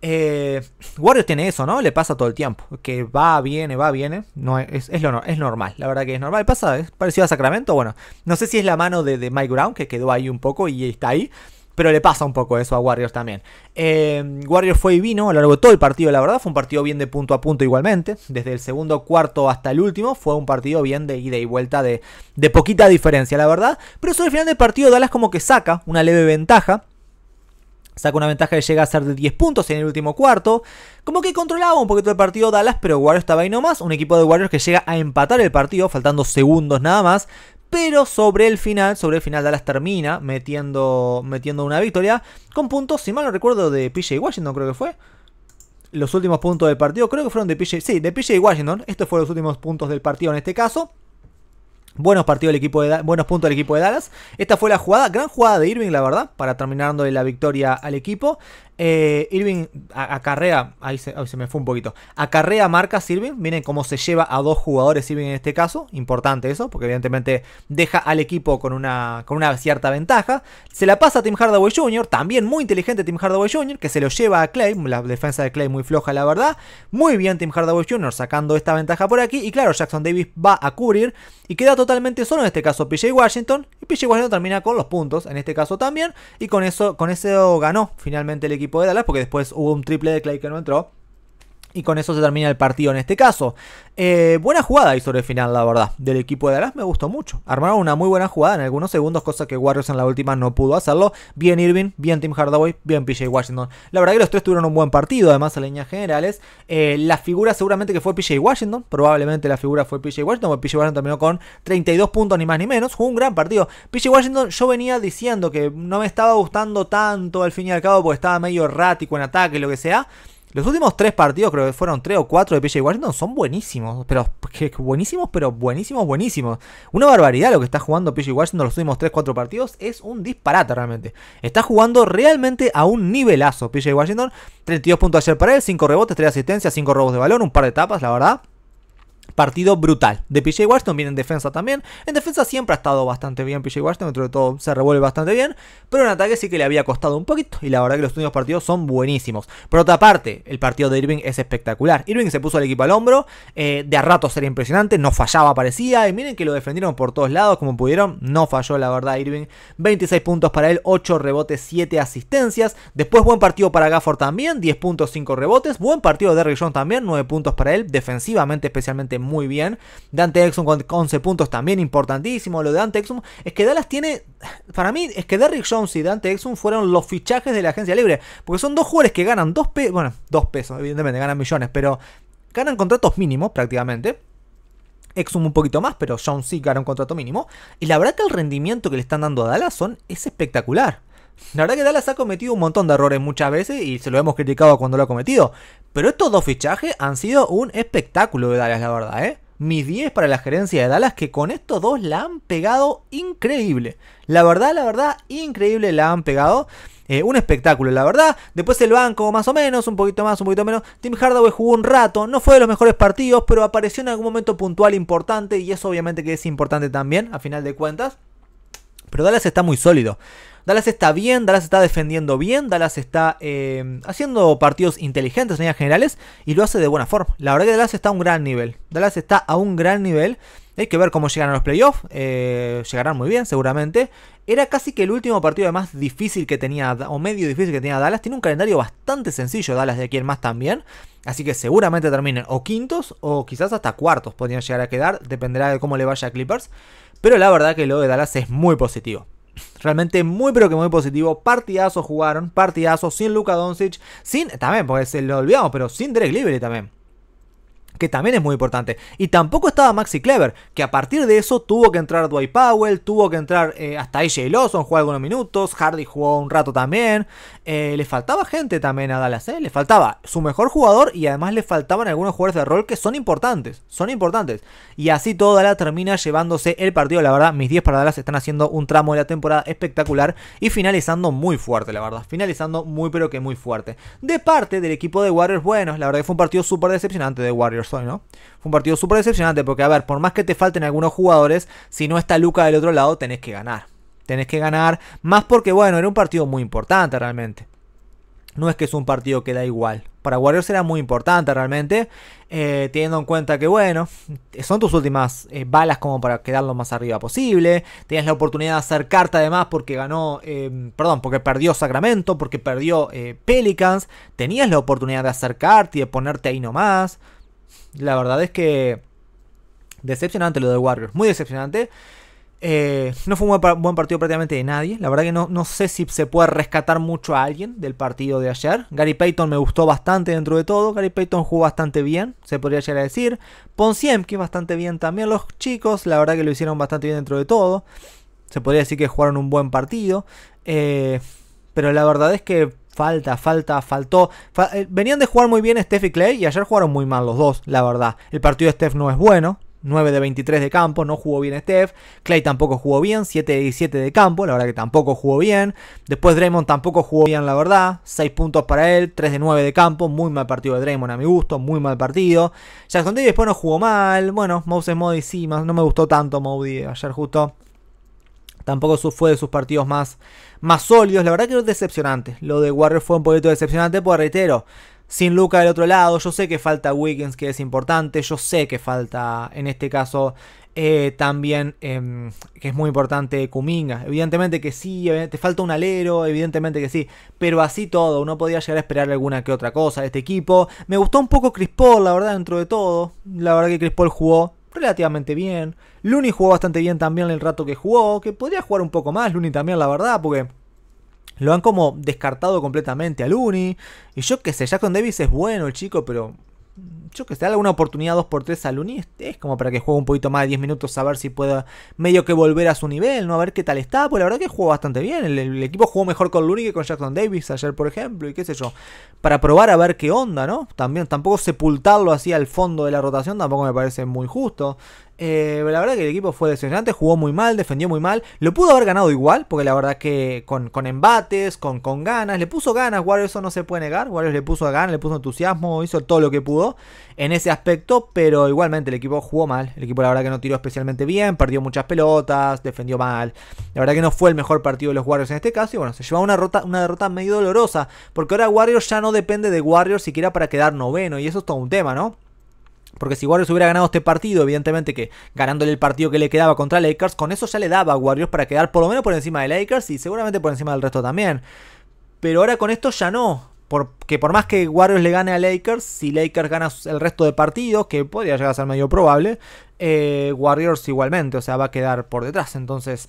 Eh, Warriors tiene eso, ¿no? Le pasa todo el tiempo. Que va, viene, va, viene. No, es, lo, normal, la verdad que es normal. Pasa, es parecido a Sacramento. Bueno, no sé si es la mano de, Mike Brown, que quedó ahí un poco y está ahí. Pero le pasa un poco eso a Warriors también. Eh, Warriors fue y vino a lo largo de todo el partido, la verdad. Fue un partido bien de punto a punto igualmente. Desde el segundo cuarto hasta el último fue un partido bien de ida y vuelta de, poquita diferencia, la verdad. Pero sobre el final del partido Dallas como que saca una leve ventaja Saca una ventaja que llega a ser de 10 puntos en el último cuarto. Como que controlaba un poquito el partido Dallas, pero Warriors estaba ahí nomás. Un equipo de Warriors que llega a empatar el partido, faltando segundos nada más. Pero sobre el final, sobre el final Dallas termina metiendo, metiendo una victoria. Con puntos, si mal no recuerdo, de PJ Washington creo que fue los últimos puntos del partido. Creo que fueron de PJ. Sí, de PJ Washington. Estos fueron los últimos puntos del partido en este caso. Buenos partidos el equipo de buenos puntos del equipo de Dallas. Esta fue la jugada, gran jugada de Irving, la verdad, para terminando la victoria al equipo. Eh, Irving acarrea, ahí se, me fue un poquito, acarrea marcas Irving, miren cómo se lleva a dos jugadores Irving en este caso, importante eso, porque evidentemente deja al equipo con una, con una cierta ventaja, se la pasa a Tim Hardaway Jr., también muy inteligente Tim Hardaway Jr., que se lo lleva a Clay, la defensa de Clay muy floja la verdad, muy bien Tim Hardaway Jr. sacando esta ventaja por aquí, y claro, Jackson Davis va a cubrir, y queda totalmente solo en este caso PJ Washington, y PJ Washington termina con los puntos, en este caso también, y con eso, con eso ganó finalmente el equipo de porque después hubo un triple de Clay que no entró. Y con eso se termina el partido en este caso. Eh, buena jugada hizo el final, la verdad, del equipo de Dallas. Me gustó mucho. Armaron una muy buena jugada en algunos segundos, cosa que Warriors en la última no pudo hacerlo. Bien Irving, bien Tim Hardaway, bien PJ Washington. La verdad que los tres tuvieron un buen partido, además en líneas generales. Eh, la figura seguramente que fue PJ Washington. Probablemente la figura fue PJ Washington, porque PJ Washington terminó con 32 puntos ni más ni menos. Fue un gran partido. PJ Washington, yo venía diciendo que no me estaba gustando tanto al fin y al cabo, porque estaba medio errático en ataque, lo que sea. Los últimos tres partidos, creo que fueron tres o cuatro de PJ Washington, son buenísimos. Pero buenísimos, pero buenísimos, buenísimos. Una barbaridad lo que está jugando PJ Washington los últimos tres, cuatro partidos. Es un disparate realmente. Está jugando realmente a un nivelazo PJ Washington. 32 puntos ayer para él, 5 rebotes, 3 asistencias, 5 robos de balón, un par de tapas, la verdad partido brutal de PJ Washington. Viene en defensa también. En defensa siempre ha estado bastante bien PJ Washington, dentro de todo se revuelve bastante bien. Pero en ataque sí que le había costado un poquito. Y la verdad que los últimos partidos son buenísimos. Por otra parte, el partido de Irving es espectacular. Irving se puso al equipo al hombro. Eh, de a rato sería impresionante. No fallaba, parecía. Y miren que lo defendieron por todos lados como pudieron. No falló, la verdad, Irving. 26 puntos para él, 8 rebotes, 7 asistencias. Después buen partido para Gafford también. 10 puntos, 5 rebotes. Buen partido de Derrick Jones también. 9 puntos para él. Defensivamente, especialmente muy bien. Dante Exum con 11 puntos también importantísimo. Lo de Dante Exum es que Dallas tiene, para mí es que Derrick Jones y Dante Exum fueron los fichajes de la agencia libre, porque son dos jugadores que ganan dos pesos, bueno, dos pesos, evidentemente, ganan millones, pero ganan contratos mínimos prácticamente. Exum un poquito más, pero Jones sí gana un contrato mínimo. Y la verdad que el rendimiento que le están dando a Dallas es espectacular. La verdad que Dallas ha cometido un montón de errores muchas veces y se lo hemos criticado cuando lo ha cometido. Pero estos dos fichajes han sido un espectáculo de Dallas, la verdad, ¿eh? Mis 10 para la gerencia de Dallas que con estos dos la han pegado increíble. La verdad, la verdad, increíble la han pegado. Eh, un espectáculo, la verdad. Después el banco, más o menos, un poquito más, un poquito menos. Tim Hardaway jugó un rato, no fue de los mejores partidos, pero apareció en algún momento puntual importante y eso obviamente que es importante también, a final de cuentas. Pero Dallas está muy sólido. Dallas está bien, Dallas está defendiendo bien, Dallas está em, haciendo partidos inteligentes en líneas generales y lo hace de buena forma. La verdad que Dallas está a un gran nivel. Dallas está a un gran nivel. Hay que ver cómo llegan a los playoffs. Eh, llegarán muy bien, seguramente. Era casi que el último partido más difícil que tenía, o medio difícil que tenía Dallas. Tiene un calendario bastante sencillo Dallas de aquí en más también. Así que seguramente terminen o quintos o quizás hasta cuartos podrían llegar a quedar. Dependerá de cómo le vaya a Clippers. Pero la verdad que lo de Dallas es muy positivo. Realmente muy pero que muy positivo. Partidazos jugaron, partidazos sin Luka Doncic, sin también, porque se lo olvidamos, pero sin Derek Liberty también. Que también es muy importante. Y tampoco estaba Maxi Clever, que a partir de eso tuvo que entrar Dwight Powell, tuvo que entrar eh, hasta AJ Lawson, jugó algunos minutos, Hardy jugó un rato también. Eh, le faltaba gente también a Dallas, ¿eh? Le faltaba su mejor jugador y además le faltaban algunos jugadores de rol que son importantes, son importantes. Y así todo Dallas termina llevándose el partido, la verdad, mis 10 para Dallas están haciendo un tramo de la temporada espectacular y finalizando muy fuerte, la verdad, finalizando muy pero que muy fuerte. De parte del equipo de Warriors, bueno, la verdad que fue un partido súper decepcionante de Warriors hoy, ¿no? Fue un partido súper decepcionante porque, a ver, por más que te falten algunos jugadores, si no está Luca del otro lado, tenés que ganar tenés que ganar, más porque bueno, era un partido muy importante realmente. No es que es un partido que da igual. Para Warriors era muy importante realmente, eh, teniendo en cuenta que bueno, son tus últimas eh, balas como para quedar lo más arriba posible. Tenías la oportunidad de acercarte además porque ganó, eh, perdón, porque perdió Sacramento, porque perdió Pelicans. Tenías la oportunidad de acercarte y de ponerte ahí nomás. La verdad es que decepcionante lo de Warriors, muy decepcionante. Eh, no fue un buen, partido prácticamente de nadie. La verdad que no, no, sé si se puede rescatar mucho a alguien del partido de ayer. Gary Payton me gustó bastante dentro de todo. Gary Payton jugó bastante bien, se podría llegar a decir. que bastante bien también. Los chicos, la verdad que lo hicieron bastante bien dentro de todo. Se podría decir que jugaron un buen partido. Eh, pero la verdad es que falta, falta, faltó. Eh, venían de jugar muy bien Steph y Clay y ayer jugaron muy mal los dos, la verdad. El partido de Steph no es bueno, 9 de 23 de campo, no jugó bien Steph. Clay tampoco jugó bien, 7 de 17 de campo, la verdad que tampoco jugó bien. Después Draymond tampoco jugó bien, la verdad. 6 puntos para él, 3 de 9 de campo, muy mal partido de Draymond a mi gusto, muy mal partido. Jackson Davis después no jugó mal. Bueno, Moses Modi sí, no me gustó tanto Modi ayer justo. Tampoco fue de sus partidos más, más sólidos. La verdad que es decepcionante. Lo de Warrior fue un poquito decepcionante, pues reitero sin Luca del otro lado. Yo sé que falta Wiggins, que es importante. Yo sé que falta, en este caso, eh, también, em, que es muy importante, Kuminga. Evidentemente que sí, eh, te falta un alero, evidentemente que sí. Pero así todo, uno podía llegar a esperar alguna que otra cosa de este equipo. Me gustó un poco Chris la verdad, dentro de todo. La verdad que Chris jugó relativamente bien. Luni jugó bastante bien también el rato que jugó, que podría jugar un poco más, Luni también, la verdad, porque lo han como descartado completamente a Looney. Y yo qué sé, Jackson Davis es bueno el chico, pero yo qué sé, alguna oportunidad 2x3 a Looney es como para que juegue un poquito más de 10 minutos a ver si pueda medio que volver a su nivel, ¿no? A ver qué tal está, pues la verdad que jugó bastante bien, el, equipo jugó mejor con Looney que con Jackson Davis ayer, por ejemplo, y qué sé yo, para probar a ver qué onda, ¿no? También, tampoco sepultarlo así al fondo de la rotación tampoco me parece muy justo, eh, la verdad que el equipo fue decepcionante, jugó muy mal, defendió muy mal. Lo pudo haber ganado igual, porque la verdad que con, embates, con, ganas, le puso ganas. Warriors eso no se puede negar. Warriors le puso ganas, le puso entusiasmo, hizo todo lo que pudo en ese aspecto, pero igualmente el equipo jugó mal. El equipo la verdad que no tiró especialmente bien, perdió muchas pelotas, defendió mal. La verdad que no fue el mejor partido de los Warriors en este caso. Y bueno, se llevó una una derrota medio dolorosa, porque ahora Warriors ya no depende de Warriors siquiera para quedar noveno, y eso es todo un tema, ¿no? Porque si Warriors hubiera ganado este partido, evidentemente que ganándole el partido que le quedaba contra Lakers, con eso ya le daba a Warriors para quedar por lo menos por encima de Lakers y seguramente por encima del resto también. Pero ahora con esto ya no. Porque por más que Warriors le gane a Lakers, si Lakers gana el resto de partidos, que podría llegar a ser medio probable, eh, Warriors igualmente, o sea, va a quedar por detrás. Entonces,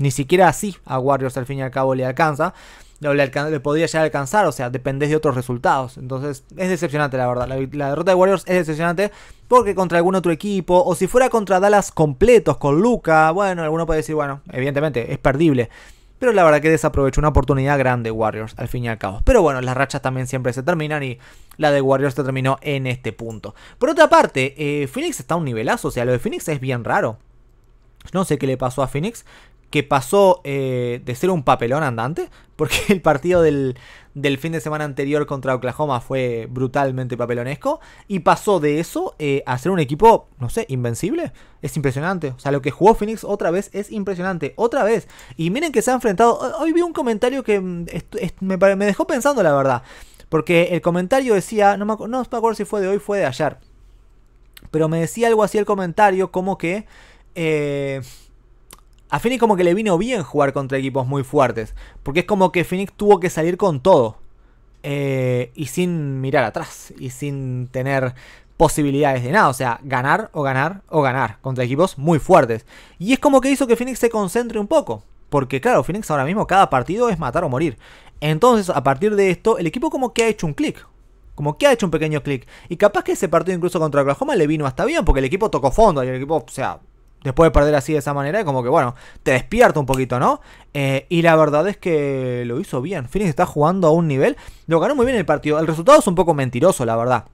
ni siquiera así a Warriors al fin y al cabo le alcanza. No, le, le, podía llegar a alcanzar, o sea, dependés de otros resultados. Entonces, es decepcionante la verdad. La, derrota de Warriors es decepcionante porque contra algún otro equipo, o si fuera contra Dallas completos con Luca, bueno, alguno puede decir, bueno, evidentemente es perdible. Pero la verdad que desaprovechó una oportunidad grande Warriors, al fin y al cabo. Pero bueno, las rachas también siempre se terminan y la de Warriors se terminó en este punto. Por otra parte, eh, Phoenix está a un nivelazo, o sea, lo de Phoenix es bien raro. No sé qué le pasó a Phoenix, que pasó eh, de ser un papelón andante, porque (laughs) el partido del, fin de semana anterior contra Oklahoma fue brutalmente papelonesco, y pasó de eso eh, a ser un equipo, no sé, invencible. Es impresionante. O sea, lo que jugó Phoenix otra vez es impresionante. Otra vez. Y miren que se ha enfrentado. Eh, hoy vi un comentario que mm, me, dejó pensando, la verdad. Porque el comentario decía, no me, acuerdo si fue de hoy, fue de ayer. Pero me decía algo así el comentario, como que a Phoenix como que le vino bien jugar contra equipos muy fuertes, porque es como que Phoenix tuvo que salir con todo. Eh, y sin mirar atrás, y sin tener posibilidades de nada. O sea, ganar o ganar o ganar contra equipos muy fuertes. Y es como que hizo que Phoenix se concentre un poco. Porque claro, Phoenix ahora mismo cada partido es matar o morir. Entonces, a partir de esto, el equipo como que ha hecho un clic. Como que ha hecho un pequeño clic. Y capaz que ese partido incluso contra Oklahoma le vino hasta bien, porque el equipo tocó fondo. Y el equipo, o sea, después de perder así de esa manera, como que bueno, te despierta un poquito, ¿no? Eh, y la verdad es que lo hizo bien. Phoenix está jugando a un nivel. Lo ganó muy bien el partido. El resultado es un poco mentiroso, la verdad.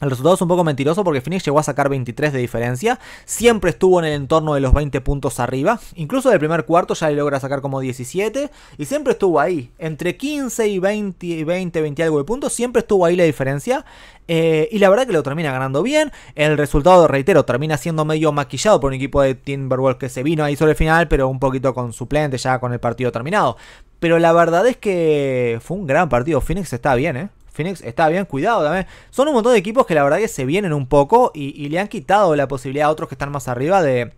El resultado es un poco mentiroso porque Phoenix llegó a sacar 23 de diferencia, siempre estuvo en el entorno de los 20 puntos arriba, incluso del primer cuarto ya le logra sacar como 17 y siempre estuvo ahí, entre 15 y 20, 20, 20 algo de puntos, siempre estuvo ahí la diferencia eh, y la verdad que lo termina ganando bien. El resultado, reitero, termina siendo medio maquillado por un equipo de Timberwolves que se vino ahí sobre el final, pero un poquito con suplente ya con el partido terminado. Pero la verdad es que fue un gran partido. Phoenix está bien, ¿eh? Phoenix está bien cuidado también. Son un montón de equipos que la verdad que se vienen un poco y, le han quitado la posibilidad a otros que están más arriba de,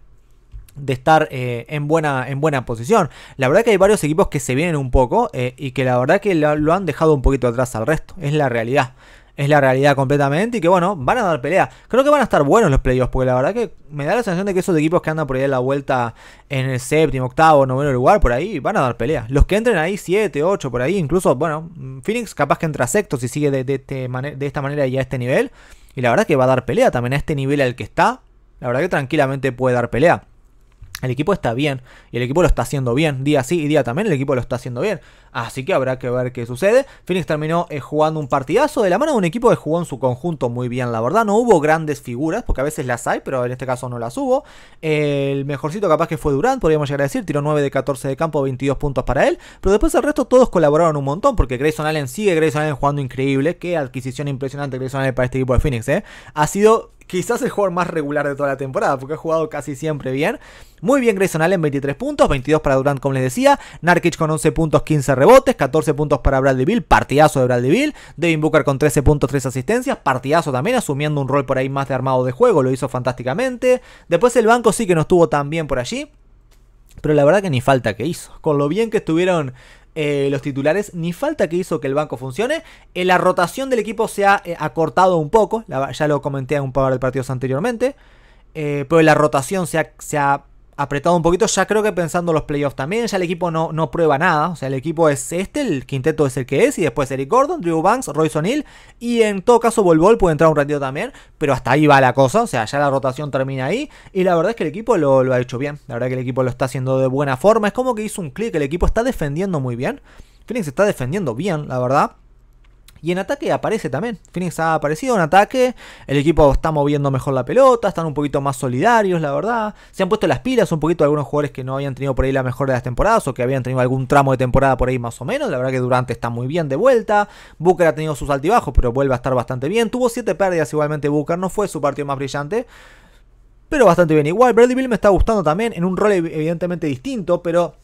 estar eh, en, buena, en buena posición. La verdad que hay varios equipos que se vienen un poco eh, y que la verdad que lo, han dejado un poquito atrás al resto. Es la realidad es la realidad completamente y que bueno, van a dar pelea. Creo que van a estar buenos los playoffs, porque la verdad que me da la sensación de que esos equipos que andan por ahí a la vuelta en el séptimo, octavo, noveno lugar, por ahí, van a dar pelea. Los que entren ahí, 7, 8, por ahí, incluso, bueno, Phoenix capaz que entra sexto si sigue de, este de esta manera y a este nivel. Y la verdad que va a dar pelea también a este nivel al que está. La verdad que tranquilamente puede dar pelea. El equipo está bien y el equipo lo está haciendo bien. Día sí y día también el equipo lo está haciendo bien. Así que habrá que ver qué sucede. Phoenix terminó eh, jugando un partidazo de la mano de un equipo que jugó en su conjunto muy bien, la verdad. No hubo grandes figuras, porque a veces las hay, pero en este caso no las hubo. El mejorcito capaz que fue Durant, podríamos llegar a decir. Tiró 9 de 14 de campo, 22 puntos para él. Pero después el resto todos colaboraron un montón, porque Grayson Allen sigue Grayson Allen jugando increíble. Qué adquisición impresionante Grayson Allen para este equipo de Phoenix, ¿eh? Ha sido quizás el jugador más regular de toda la temporada, porque ha jugado casi siempre bien. Muy bien Grayson Allen, 23 puntos, 22 para Durant, como les decía. Narkic con 11 puntos, 15 rebotes botes, 14 puntos para Bradley Bill, partidazo de Bradley Bill, Devin Booker con 13 puntos, 3 asistencias, partidazo también, asumiendo un rol por ahí más de armado de juego, lo hizo fantásticamente. Después el banco sí que no estuvo tan bien por allí, pero la verdad que ni falta que hizo. Con lo bien que estuvieron eh, los titulares, ni falta que hizo que el banco funcione. Eh, la rotación del equipo se ha eh, acortado un poco, ya lo comenté en un par de partidos anteriormente, pero la rotación se ha apretado un poquito, ya creo que pensando los playoffs también, ya el equipo no, no prueba nada, o sea, el equipo es este, el quinteto es el que es, y después Eric Gordon, Drew Banks, Royce O'Neill, y en todo caso Volvol puede entrar un ratito también, pero hasta ahí va la cosa, o sea, ya la rotación termina ahí, y la verdad es que el equipo lo, lo ha hecho bien, la verdad es que el equipo lo está haciendo de buena forma, es como que hizo un clic, el equipo está defendiendo muy bien, Phoenix está defendiendo bien, la verdad, y en ataque aparece también. Phoenix ha aparecido en ataque. El equipo está moviendo mejor la pelota. Están un poquito más solidarios, la verdad. Se han puesto las pilas un poquito algunos jugadores que no habían tenido por ahí la mejor de las temporadas. O que habían tenido algún tramo de temporada por ahí más o menos. La verdad que Durante está muy bien de vuelta. Booker ha tenido sus altibajos, pero vuelve a estar bastante bien. Tuvo 7 pérdidas igualmente Booker. No fue su partido más brillante. Pero bastante bien igual. Bradley Bill me está gustando también. En un rol evidentemente distinto. Pero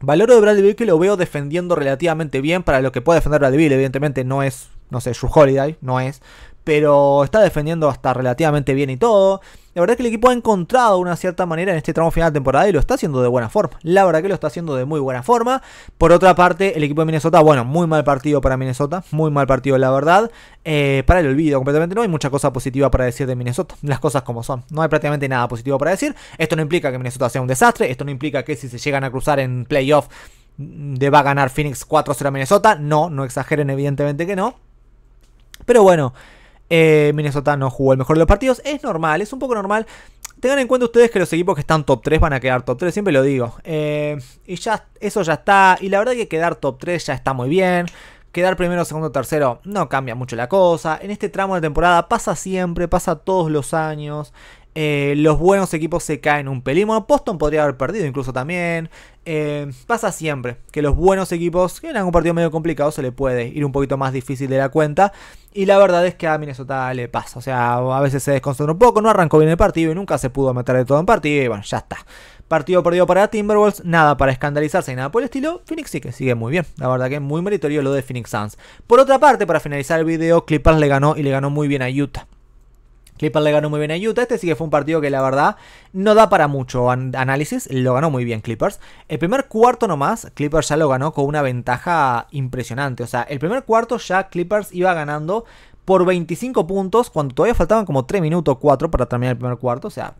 Valoro de Bradley que lo veo defendiendo relativamente bien para lo que puede defender Bradley Evidentemente no es, no sé, su Holiday, no es. Pero está defendiendo hasta relativamente bien y todo. La verdad es que el equipo ha encontrado una cierta manera en este tramo final de temporada y lo está haciendo de buena forma. La verdad que lo está haciendo de muy buena forma. Por otra parte, el equipo de Minnesota, bueno, muy mal partido para Minnesota, muy mal partido la verdad. Eh, para el olvido completamente, no hay mucha cosa positiva para decir de Minnesota, las cosas como son. No hay prácticamente nada positivo para decir. Esto no implica que Minnesota sea un desastre, esto no implica que si se llegan a cruzar en playoff de mm, va a ganar Phoenix 4-0 a Minnesota. No, no exageren, evidentemente que no. Pero bueno, eh, Minnesota no jugó el mejor de los partidos. Es normal, es un poco normal. Tengan en cuenta ustedes que los equipos que están top 3 van a quedar top 3, siempre lo digo. Eh, y ya, eso ya está. Y la verdad que quedar top 3 ya está muy bien. Quedar primero, segundo, tercero no cambia mucho la cosa. En este tramo de temporada pasa siempre, pasa todos los años. Eh, los buenos equipos se caen un pelín. Bueno, Boston podría haber perdido incluso también. Eh, pasa siempre que los buenos equipos, que en algún partido medio complicado, se le puede ir un poquito más difícil de la cuenta. Y la verdad es que a Minnesota le pasa. O sea, a veces se desconcentra un poco, no arrancó bien el partido y nunca se pudo meter de todo en partido. Y bueno, ya está. Partido perdido para Timberwolves, nada para escandalizarse y nada por el estilo. Phoenix sí que sigue muy bien. La verdad que es muy meritorio lo de Phoenix Suns. Por otra parte, para finalizar el video, Clippers le ganó y le ganó muy bien a Utah. Clippers le ganó muy bien a Utah. Este sí que fue un partido que la verdad no da para mucho análisis. Lo ganó muy bien Clippers. El primer cuarto nomás, Clippers ya lo ganó con una ventaja impresionante. O sea, el primer cuarto ya Clippers iba ganando por 25 puntos cuando todavía faltaban como 3 minutos 4 para terminar el primer cuarto. O sea,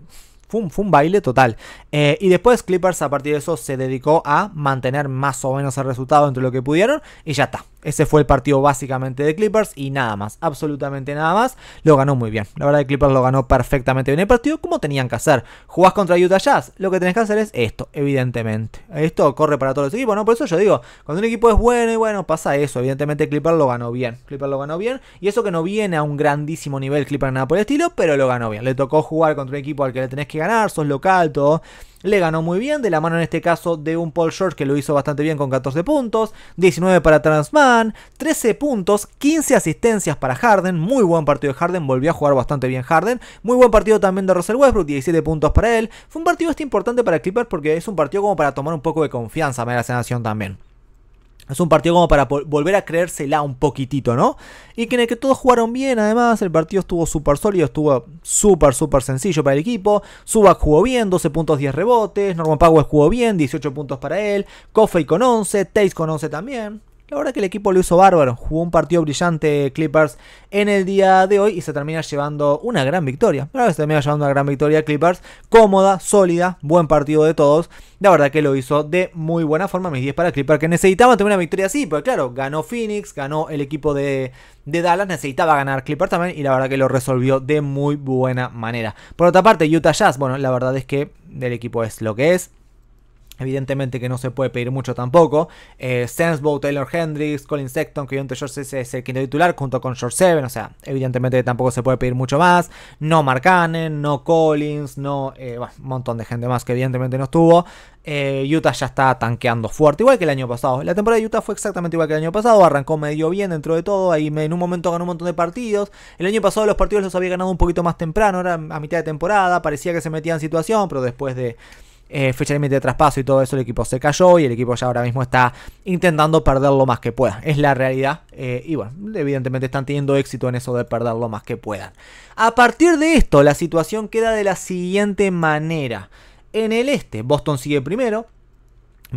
fue un, baile total. Eh, y después Clippers a partir de eso se dedicó a mantener más o menos el resultado entre lo que pudieron y ya está. Ese fue el partido básicamente de Clippers y nada más, absolutamente nada más. Lo ganó muy bien. La verdad que Clippers lo ganó perfectamente bien el partido como tenían que hacer. Jugás contra Utah Jazz, lo que tenés que hacer es esto, evidentemente. Esto corre para todos los equipos, ¿no? Por eso yo digo, cuando un equipo es bueno y bueno, pasa eso. Evidentemente Clippers lo ganó bien. Clippers lo ganó bien y eso que no viene a un grandísimo nivel Clippers nada por el estilo, pero lo ganó bien. Le tocó jugar contra un equipo al que le tenés que ganar, sos local, todo le ganó muy bien, de la mano en este caso de un Paul George que lo hizo bastante bien con 14 puntos, 19 para Transman, 13 puntos, 15 asistencias para Harden, muy buen partido de Harden, volvió a jugar bastante bien Harden, muy buen partido también de Russell Westbrook, 17 puntos para él, fue un partido este importante para Clippers porque es un partido como para tomar un poco de confianza, me da la sensación también. Es un partido como para volver a creérsela un poquitito, ¿no? Y que en el que todos jugaron bien, además, el partido estuvo súper sólido, estuvo súper, súper sencillo para el equipo. Subak jugó bien, 12 puntos, 10 rebotes. Norman Powell jugó bien, 18 puntos para él. Coffey con 11, Tays con 11 también. La verdad que el equipo lo hizo bárbaro, jugó un partido brillante Clippers en el día de hoy y se termina llevando una gran victoria. Claro que se termina llevando una gran victoria Clippers, cómoda, sólida, buen partido de todos. La verdad que lo hizo de muy buena forma, mis 10 para Clippers que necesitaban tener una victoria así, porque claro, ganó Phoenix, ganó el equipo de, de Dallas, necesitaba ganar Clippers también y la verdad que lo resolvió de muy buena manera. Por otra parte, Utah Jazz, bueno, la verdad es que el equipo es lo que es. Evidentemente que no se puede pedir mucho tampoco. Eh, Taylor Hendricks, Colin Sexton, que George es el quinto titular junto con George Seven. O sea, evidentemente tampoco se puede pedir mucho más. No Mark no Collins, no. Eh, un montón de gente más que evidentemente no estuvo. Eh, Utah ya está tanqueando fuerte, igual que el año pasado. La temporada de Utah fue exactamente igual que el año pasado. Arrancó medio bien dentro de todo. Ahí en un momento ganó un montón de partidos. El año pasado los partidos los había ganado un poquito más temprano. era a mitad de temporada. Parecía que se metía en situación, pero después de eh, fecha límite de traspaso y todo eso, el equipo se cayó y el equipo ya ahora mismo está intentando perder lo más que pueda. Es la realidad. Eh, y bueno, evidentemente están teniendo éxito en eso de perder lo más que puedan. A partir de esto, la situación queda de la siguiente manera. En el este, Boston sigue primero,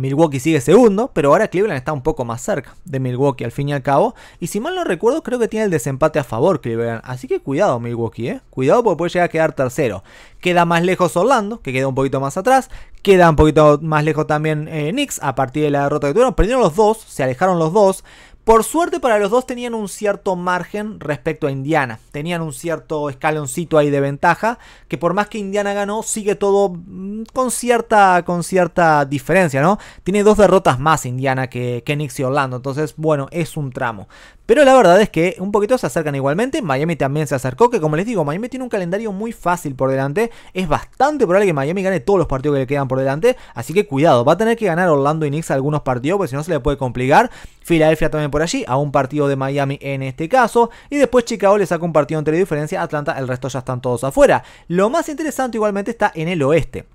Milwaukee sigue segundo, pero ahora Cleveland está un poco más cerca de Milwaukee al fin y al cabo. Y si mal no recuerdo, creo que tiene el desempate a favor Cleveland. Así que cuidado Milwaukee, ¿eh? Cuidado porque puede llegar a quedar tercero. Queda más lejos Orlando, que queda un poquito más atrás. Queda un poquito más lejos también eh, Knicks a partir de la derrota que tuvieron. Perdieron los dos, se alejaron los dos. Por suerte para los dos tenían un cierto margen respecto a Indiana. Tenían un cierto escaloncito ahí de ventaja, que por más que Indiana ganó, sigue todo mm, con cierta, con cierta diferencia, ¿no? Tiene dos derrotas más Indiana que, que Knicks y Orlando, entonces, bueno, es un tramo. Pero la verdad es que un poquito se acercan igualmente. Miami también se acercó, que como les digo, Miami tiene un calendario muy fácil por delante. Es bastante probable que Miami gane todos los partidos que le quedan por delante. Así que cuidado, va a tener que ganar Orlando y Knicks algunos partidos, porque si no se le puede complicar. Filadelfia también por allí, a un partido de Miami en este caso. Y después Chicago le saca un partido entre diferencia. Atlanta, el resto ya están todos afuera. Lo más interesante igualmente está en el oeste.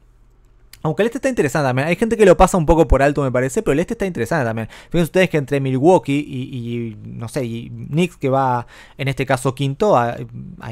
Aunque el este está interesante también. Hay gente que lo pasa un poco por alto, me parece, pero el este está interesante también. Fíjense ustedes que entre Milwaukee y, no sé, y Knicks, que va en este caso quinto, hay,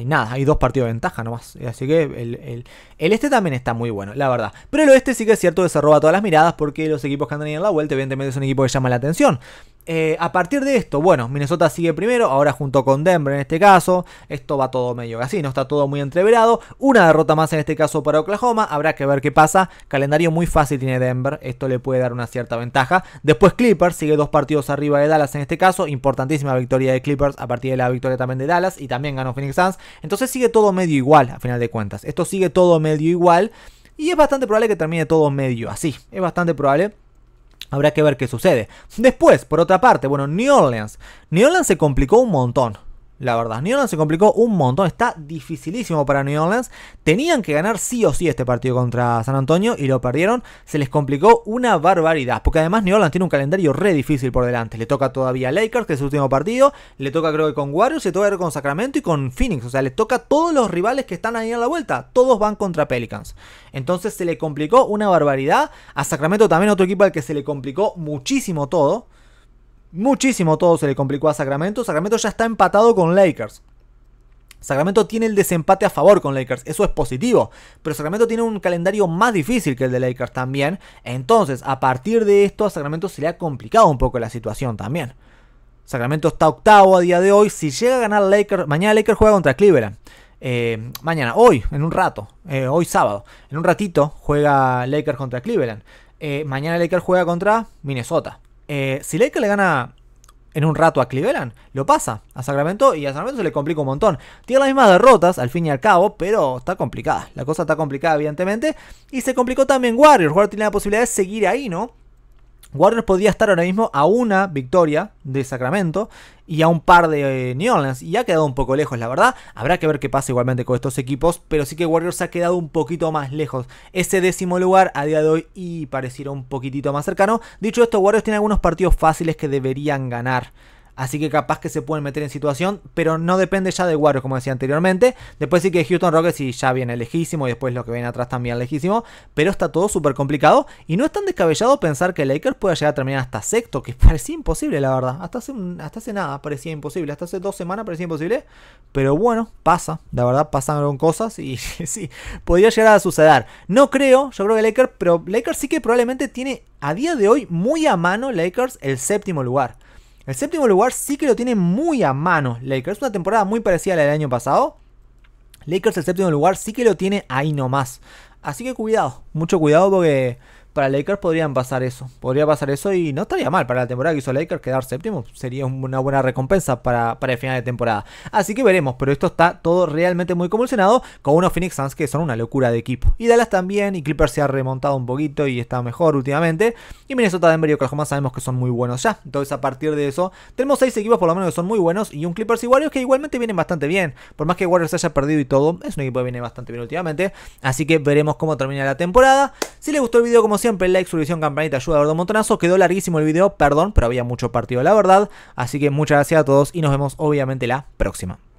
nada, hay dos partidos de ventaja nomás. Así que el, este también está muy bueno, la verdad. Pero el oeste sí que es cierto que se roba todas las miradas porque los equipos que andan ahí en la vuelta, evidentemente, es un equipo que llama la atención. Eh, a partir de esto, bueno, Minnesota sigue primero, ahora junto con Denver en este caso. Esto va todo medio así, no está todo muy entreverado. Una derrota más en este caso para Oklahoma, habrá que ver qué pasa. Calendario muy fácil tiene Denver, esto le puede dar una cierta ventaja. Después Clippers sigue dos partidos arriba de Dallas en este caso, importantísima victoria de Clippers a partir de la victoria también de Dallas y también ganó Phoenix Suns. Entonces sigue todo medio igual a final de cuentas. Esto sigue todo medio igual y es bastante probable que termine todo medio así, es bastante probable. Habrá que ver qué sucede. Después, por otra parte, bueno, New Orleans. New Orleans se complicó un montón la verdad. New Orleans se complicó un montón, está dificilísimo para New Orleans. Tenían que ganar sí o sí este partido contra San Antonio y lo perdieron. Se les complicó una barbaridad, porque además New Orleans tiene un calendario re difícil por delante. Le toca todavía a Lakers, que es su último partido, le toca creo que con Warriors, se toca con Sacramento y con Phoenix. O sea, le toca a todos los rivales que están ahí a la vuelta. Todos van contra Pelicans. Entonces se le complicó una barbaridad. A Sacramento también otro equipo al que se le complicó muchísimo todo. Muchísimo todo se le complicó a Sacramento. Sacramento ya está empatado con Lakers. Sacramento tiene el desempate a favor con Lakers, eso es positivo, pero Sacramento tiene un calendario más difícil que el de Lakers también, entonces a partir de esto a Sacramento se le ha complicado un poco la situación también. Sacramento está octavo a día de hoy, si llega a ganar Lakers, mañana Lakers juega contra Cleveland. Eh, mañana, hoy, en un rato, eh, hoy sábado, en un ratito juega Lakers contra Cleveland. Eh, mañana Lakers juega contra Minnesota. Eh, si Lakers le gana en un rato a Cleveland, lo pasa a Sacramento y a Sacramento se le complica un montón. Tiene las mismas derrotas al fin y al cabo, pero está complicada. La cosa está complicada, evidentemente. Y se complicó también Warriors. Warriors tiene la posibilidad de seguir ahí, ¿no? Warriors podría estar ahora mismo a una victoria de Sacramento y a un par de eh, New Orleans. Y ha quedado un poco lejos, la verdad. Habrá que ver qué pasa igualmente con estos equipos. Pero sí que Warriors ha quedado un poquito más lejos. Ese décimo lugar a día de hoy y pareciera un poquitito más cercano. Dicho esto, Warriors tiene algunos partidos fáciles que deberían ganar. Así que capaz que se pueden meter en situación, pero no depende ya de Warriors, como decía anteriormente. Después sí que Houston Rockets y ya viene lejísimo, y después lo que viene atrás también lejísimo. Pero está todo súper complicado. Y no es tan descabellado pensar que Lakers pueda llegar a terminar hasta sexto, que (laughs) parecía imposible, la verdad. Hasta hace, hasta hace nada parecía imposible, hasta hace dos semanas parecía imposible. Pero bueno, pasa, la verdad pasaron cosas y (laughs) sí, podría llegar a suceder. No creo, yo creo que Lakers, pero Lakers sí que probablemente tiene a día de hoy muy a mano Lakers el séptimo lugar. El séptimo lugar sí que lo tiene muy a mano Lakers. Una temporada muy parecida a la del año pasado. Lakers el séptimo lugar sí que lo tiene ahí nomás. Así que cuidado, mucho cuidado porque para Lakers podrían pasar eso. Podría pasar eso y no estaría mal para la temporada que hizo Lakers quedar séptimo. Sería una buena recompensa para, para el final de temporada. Así que veremos, pero esto está todo realmente muy convulsionado con unos Phoenix Suns que son una locura de equipo. Y Dallas también, y Clippers se ha remontado un poquito y está mejor últimamente. Y Minnesota, Denver y Oklahoma sabemos que son muy buenos ya. Entonces a partir de eso tenemos seis equipos por lo menos que son muy buenos y un Clippers y Warriors que igualmente vienen bastante bien. Por más que Warriors haya perdido y todo, es un equipo que viene bastante bien últimamente. Así que veremos cómo termina la temporada. Si les gustó el video como siempre, like, suscripción, campanita, ayuda a un Montonazo. Quedó larguísimo el video, perdón, pero había mucho partido, la verdad. Así que muchas gracias a todos y nos vemos obviamente la próxima.